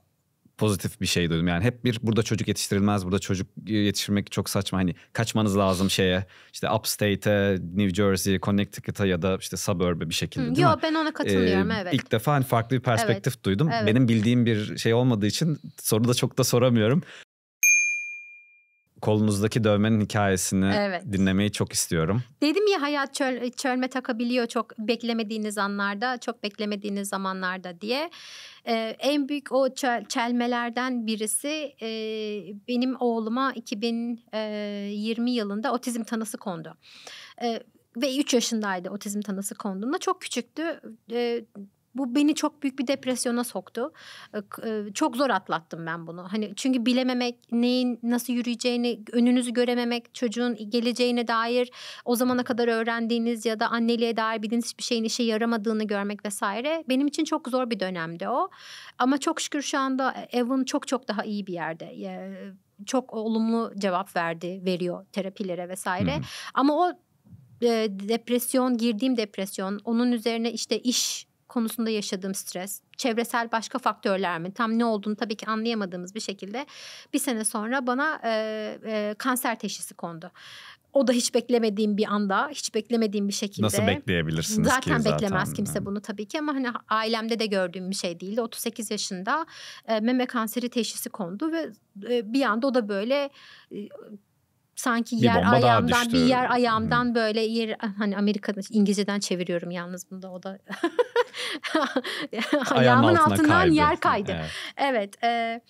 pozitif bir şey duydum. Yani hep bir burada çocuk yetiştirilmez, burada çocuk yetiştirmek çok saçma. Hani kaçmanız lazım şeye, işte upstate'e, New Jersey, Connecticut'a ya da işte suburb'e bir şekilde Hı, değil Yo, mi? ben ona katılıyorum ee, evet. İlk defa hani farklı bir perspektif evet, duydum. Evet. Benim bildiğim bir şey olmadığı için soru da çok da soramıyorum kolunuzdaki dövmenin hikayesini evet. dinlemeyi çok istiyorum. Dedim ya hayat çöl, çölme takabiliyor çok beklemediğiniz anlarda, çok beklemediğiniz zamanlarda diye. Ee, en büyük o çöl, çelmelerden birisi e, benim oğluma 2020 e, yılında otizm tanısı kondu. E, ve 3 yaşındaydı otizm tanısı konduğunda. Çok küçüktü. E, bu beni çok büyük bir depresyona soktu. Ee, e, çok zor atlattım ben bunu. Hani çünkü bilememek, neyin nasıl yürüyeceğini, önünüzü görememek, çocuğun geleceğine dair o zamana kadar öğrendiğiniz ya da anneliğe dair bildiğiniz hiçbir şeyin işe yaramadığını görmek vesaire benim için çok zor bir dönemdi o. Ama çok şükür şu anda e, Evan çok çok daha iyi bir yerde çok olumlu cevap verdi, veriyor terapilere vesaire. Hı hı. Ama o e, depresyon, girdiğim depresyon, onun üzerine işte iş konusunda yaşadığım stres, çevresel başka faktörler mi tam ne olduğunu tabii ki anlayamadığımız bir şekilde bir sene sonra bana e, e, kanser teşhisi kondu. O da hiç beklemediğim bir anda, hiç beklemediğim bir şekilde. Nasıl bekleyebilirsiniz zaten ki? Zaten beklemez kimse yani. bunu tabii ki ama hani ailemde de gördüğüm bir şey değildi. 38 yaşında e, meme kanseri teşhisi kondu ve e, bir anda o da böyle e, sanki bir yer ayağımdan bir yer ayağımdan hmm. böyle yer hani Amerika'da İngilizceden çeviriyorum yalnız bunda o da ayağımın altından kaydı. yer kaydı. Evet. evet e,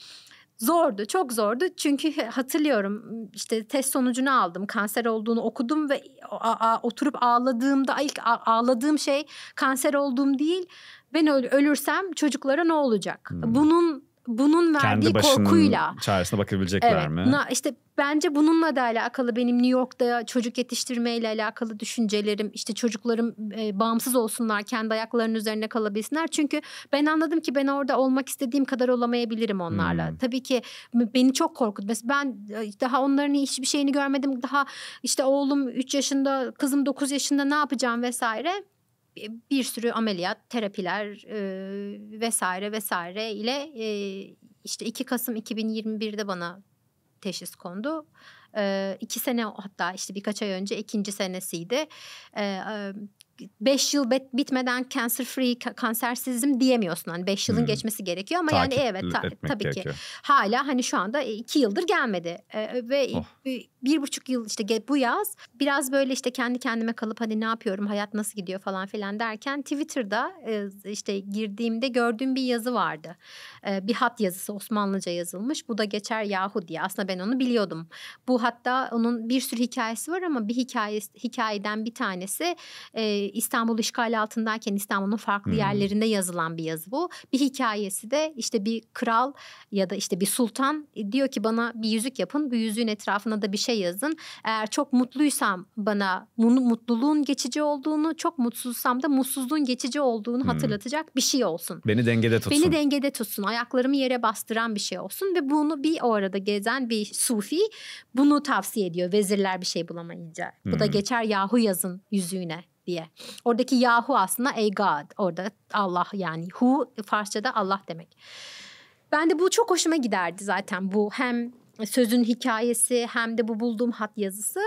zordu çok zordu çünkü hatırlıyorum işte test sonucunu aldım kanser olduğunu okudum ve a, a, oturup ağladığımda ilk a, ağladığım şey kanser olduğum değil ben öl, ölürsem çocuklara ne olacak? Hmm. Bunun bunun verdiği Kendi korkuyla çaresine bakabilecekler evet, mi? Na, işte bence bununla da alakalı benim New York'ta çocuk yetiştirmeyle alakalı düşüncelerim işte çocuklarım e, bağımsız olsunlar kendi ayaklarının üzerine kalabilsinler çünkü ben anladım ki ben orada olmak istediğim kadar olamayabilirim onlarla hmm. tabii ki beni çok korkut mesela ben e, daha onların hiçbir şeyini görmedim daha işte oğlum 3 yaşında kızım 9 yaşında ne yapacağım vesaire bir sürü ameliyat, terapiler e, vesaire vesaire ile e, işte 2 Kasım 2021'de bana teşhis kondu. E, iki sene hatta işte birkaç ay önce ikinci senesiydi. E, e beş yıl bit, bitmeden cancer free kansersizim diyemiyorsun hani beş yılın hmm. geçmesi gerekiyor ama Takip yani evet ta, tabii gerekiyor. ki hala hani şu anda e, iki yıldır gelmedi e, ve oh bir buçuk yıl işte bu yaz biraz böyle işte kendi kendime kalıp hani ne yapıyorum hayat nasıl gidiyor falan filan derken Twitter'da e, işte girdiğimde gördüğüm bir yazı vardı. E, bir hat yazısı Osmanlıca yazılmış. Bu da geçer yahu diye. Aslında ben onu biliyordum. Bu hatta onun bir sürü hikayesi var ama bir hikaye, hikayeden bir tanesi e, İstanbul işgal altındayken İstanbul'un farklı hmm. yerlerinde yazılan bir yazı bu. Bir hikayesi de işte bir kral ya da işte bir sultan diyor ki bana bir yüzük yapın. Bu yüzüğün etrafına da bir şey şey yazın. Eğer çok mutluysam bana mutluluğun geçici olduğunu, çok mutsuzsam da mutsuzluğun geçici olduğunu hmm. hatırlatacak bir şey olsun. Beni dengede tutsun. Beni dengede tutsun. Ayaklarımı yere bastıran bir şey olsun ve bunu bir orada gezen bir sufi bunu tavsiye ediyor. Vezirler bir şey bulamayınca. Hmm. Bu da hmm. geçer yahu yazın yüzüğüne diye. Oradaki yahu aslında ey God orada Allah yani hu Farsçada Allah demek. Ben de bu çok hoşuma giderdi zaten bu hem sözün hikayesi hem de bu bulduğum hat yazısı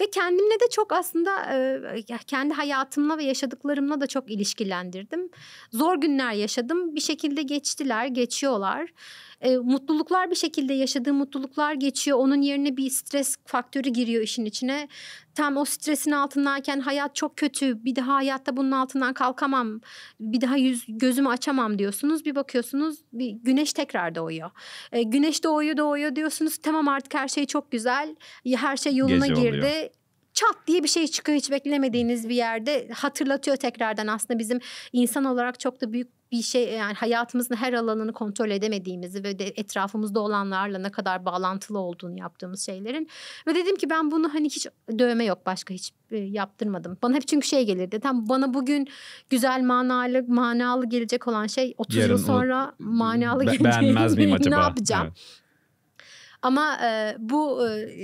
ve kendimle de çok aslında e, kendi hayatımla ve yaşadıklarımla da çok ilişkilendirdim. Zor günler yaşadım. Bir şekilde geçtiler, geçiyorlar e, mutluluklar bir şekilde yaşadığı mutluluklar geçiyor. Onun yerine bir stres faktörü giriyor işin içine. Tam o stresin altındayken hayat çok kötü. Bir daha hayatta bunun altından kalkamam. Bir daha yüz, gözümü açamam diyorsunuz. Bir bakıyorsunuz bir güneş tekrar doğuyor. E, güneş doğuyor doğuyor diyorsunuz. Tamam artık her şey çok güzel. Her şey yoluna Gece girdi. Oluyor çat diye bir şey çıkıyor hiç beklemediğiniz bir yerde hatırlatıyor tekrardan aslında bizim insan olarak çok da büyük bir şey yani hayatımızın her alanını kontrol edemediğimizi ve de etrafımızda olanlarla ne kadar bağlantılı olduğunu yaptığımız şeylerin ve dedim ki ben bunu hani hiç dövme yok başka hiç e, yaptırmadım. Bana hep çünkü şey gelirdi. Tam bana bugün güzel manalı manalı gelecek olan şey 30 Yarın yıl sonra o, manalı be, Beğenmez miyim acaba? ne yapacağım? Evet. Ama e, bu e,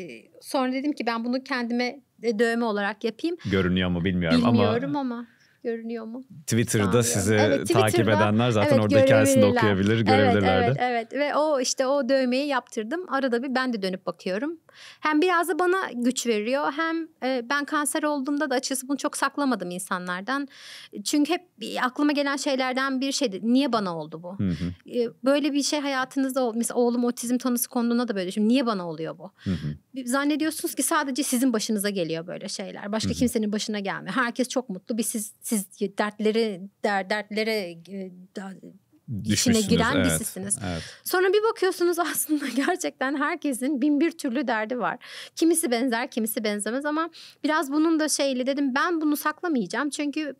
sonra dedim ki ben bunu kendime e, dövme olarak yapayım. Görünüyor mu bilmiyorum, bilmiyorum ama. Bilmiyorum ama Görünüyor mu? Twitter'da sizi evet, Twitter'da, takip edenler zaten evet, orada hikayesini okuyabilir, görebilirler evet, Evet, evet ve o işte o dövmeyi yaptırdım. Arada bir ben de dönüp bakıyorum. Hem biraz da bana güç veriyor hem e, ben kanser olduğumda da açıkçası bunu çok saklamadım insanlardan. Çünkü hep aklıma gelen şeylerden bir şeydi. Niye bana oldu bu? Hı hı. E, böyle bir şey hayatınızda oldu. Mesela oğlum otizm tanısı konduğunda da böyle Şimdi Niye bana oluyor bu? Hı hı. Zannediyorsunuz ki sadece sizin başınıza geliyor böyle şeyler. Başka hı hı. kimsenin başına gelmiyor. Herkes çok mutlu. Bir siz siz dertleri der, dertlere e, içine giren evet, bizsiniz. Evet. Sonra bir bakıyorsunuz aslında gerçekten herkesin bin bir türlü derdi var. Kimisi benzer, kimisi benzemez ama biraz bunun da şeyli dedim ben bunu saklamayacağım. Çünkü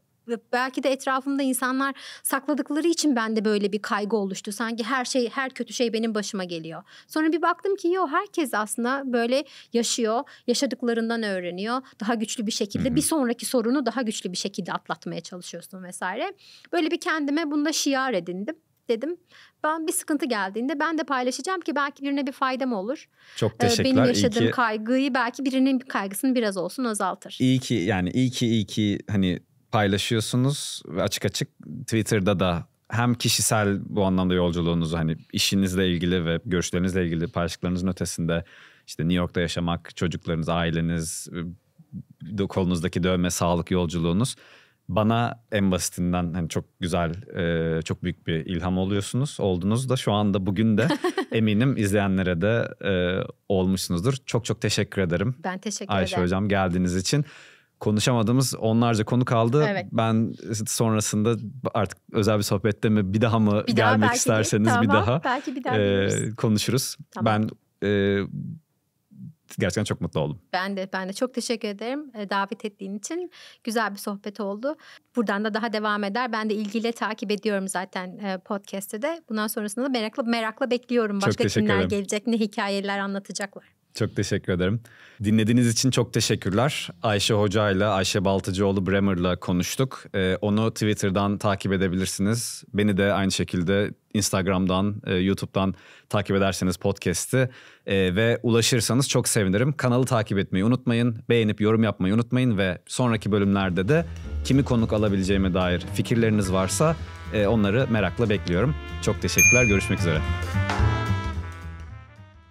belki de etrafımda insanlar sakladıkları için bende böyle bir kaygı oluştu. Sanki her şey her kötü şey benim başıma geliyor. Sonra bir baktım ki yo herkes aslında böyle yaşıyor. Yaşadıklarından öğreniyor. Daha güçlü bir şekilde bir sonraki sorunu daha güçlü bir şekilde atlatmaya çalışıyorsun vesaire. Böyle bir kendime bunda şiar edindim dedim. Ben bir sıkıntı geldiğinde ben de paylaşacağım ki belki birine bir faydam olur. Çok ee, teşekkürler. Benim yaşadığım ki, kaygıyı belki birinin kaygısını biraz olsun azaltır. İyi ki yani iyi ki iyi ki hani paylaşıyorsunuz ve açık açık Twitter'da da hem kişisel bu anlamda yolculuğunuzu hani işinizle ilgili ve görüşlerinizle ilgili paylaşıklarınızın ötesinde işte New York'ta yaşamak, çocuklarınız, aileniz, e, kolunuzdaki dövme, sağlık yolculuğunuz bana en basitinden hani çok güzel, e, çok büyük bir ilham oluyorsunuz. Oldunuz da şu anda bugün de eminim izleyenlere de e, olmuşsunuzdur. Çok çok teşekkür ederim. Ben teşekkür Ayşe ederim. Ayşe Hocam geldiğiniz için konuşamadığımız onlarca konu kaldı. Evet. Ben sonrasında artık özel bir sohbette mi bir daha mı bir gelmek daha isterseniz tamam, bir daha, belki bir daha e, konuşuruz. Tamam. Ben e, gerçekten çok mutlu oldum. Ben de ben de çok teşekkür ederim davet ettiğin için. Güzel bir sohbet oldu. Buradan da daha devam eder. Ben de ilgiyle takip ediyorum zaten podcast'te de. Bundan sonrasında da merakla merakla bekliyorum. Başka kimler ederim. gelecek, ne hikayeler anlatacaklar. Çok teşekkür ederim. Dinlediğiniz için çok teşekkürler. Ayşe Hoca ile Ayşe Baltıcıoğlu Bremer'la konuştuk. Ee, onu Twitter'dan takip edebilirsiniz. Beni de aynı şekilde Instagram'dan, e, YouTube'dan takip ederseniz podcast'i e, ve ulaşırsanız çok sevinirim. Kanalı takip etmeyi unutmayın. Beğenip yorum yapmayı unutmayın ve sonraki bölümlerde de kimi konuk alabileceğime dair fikirleriniz varsa e, onları merakla bekliyorum. Çok teşekkürler. Görüşmek üzere.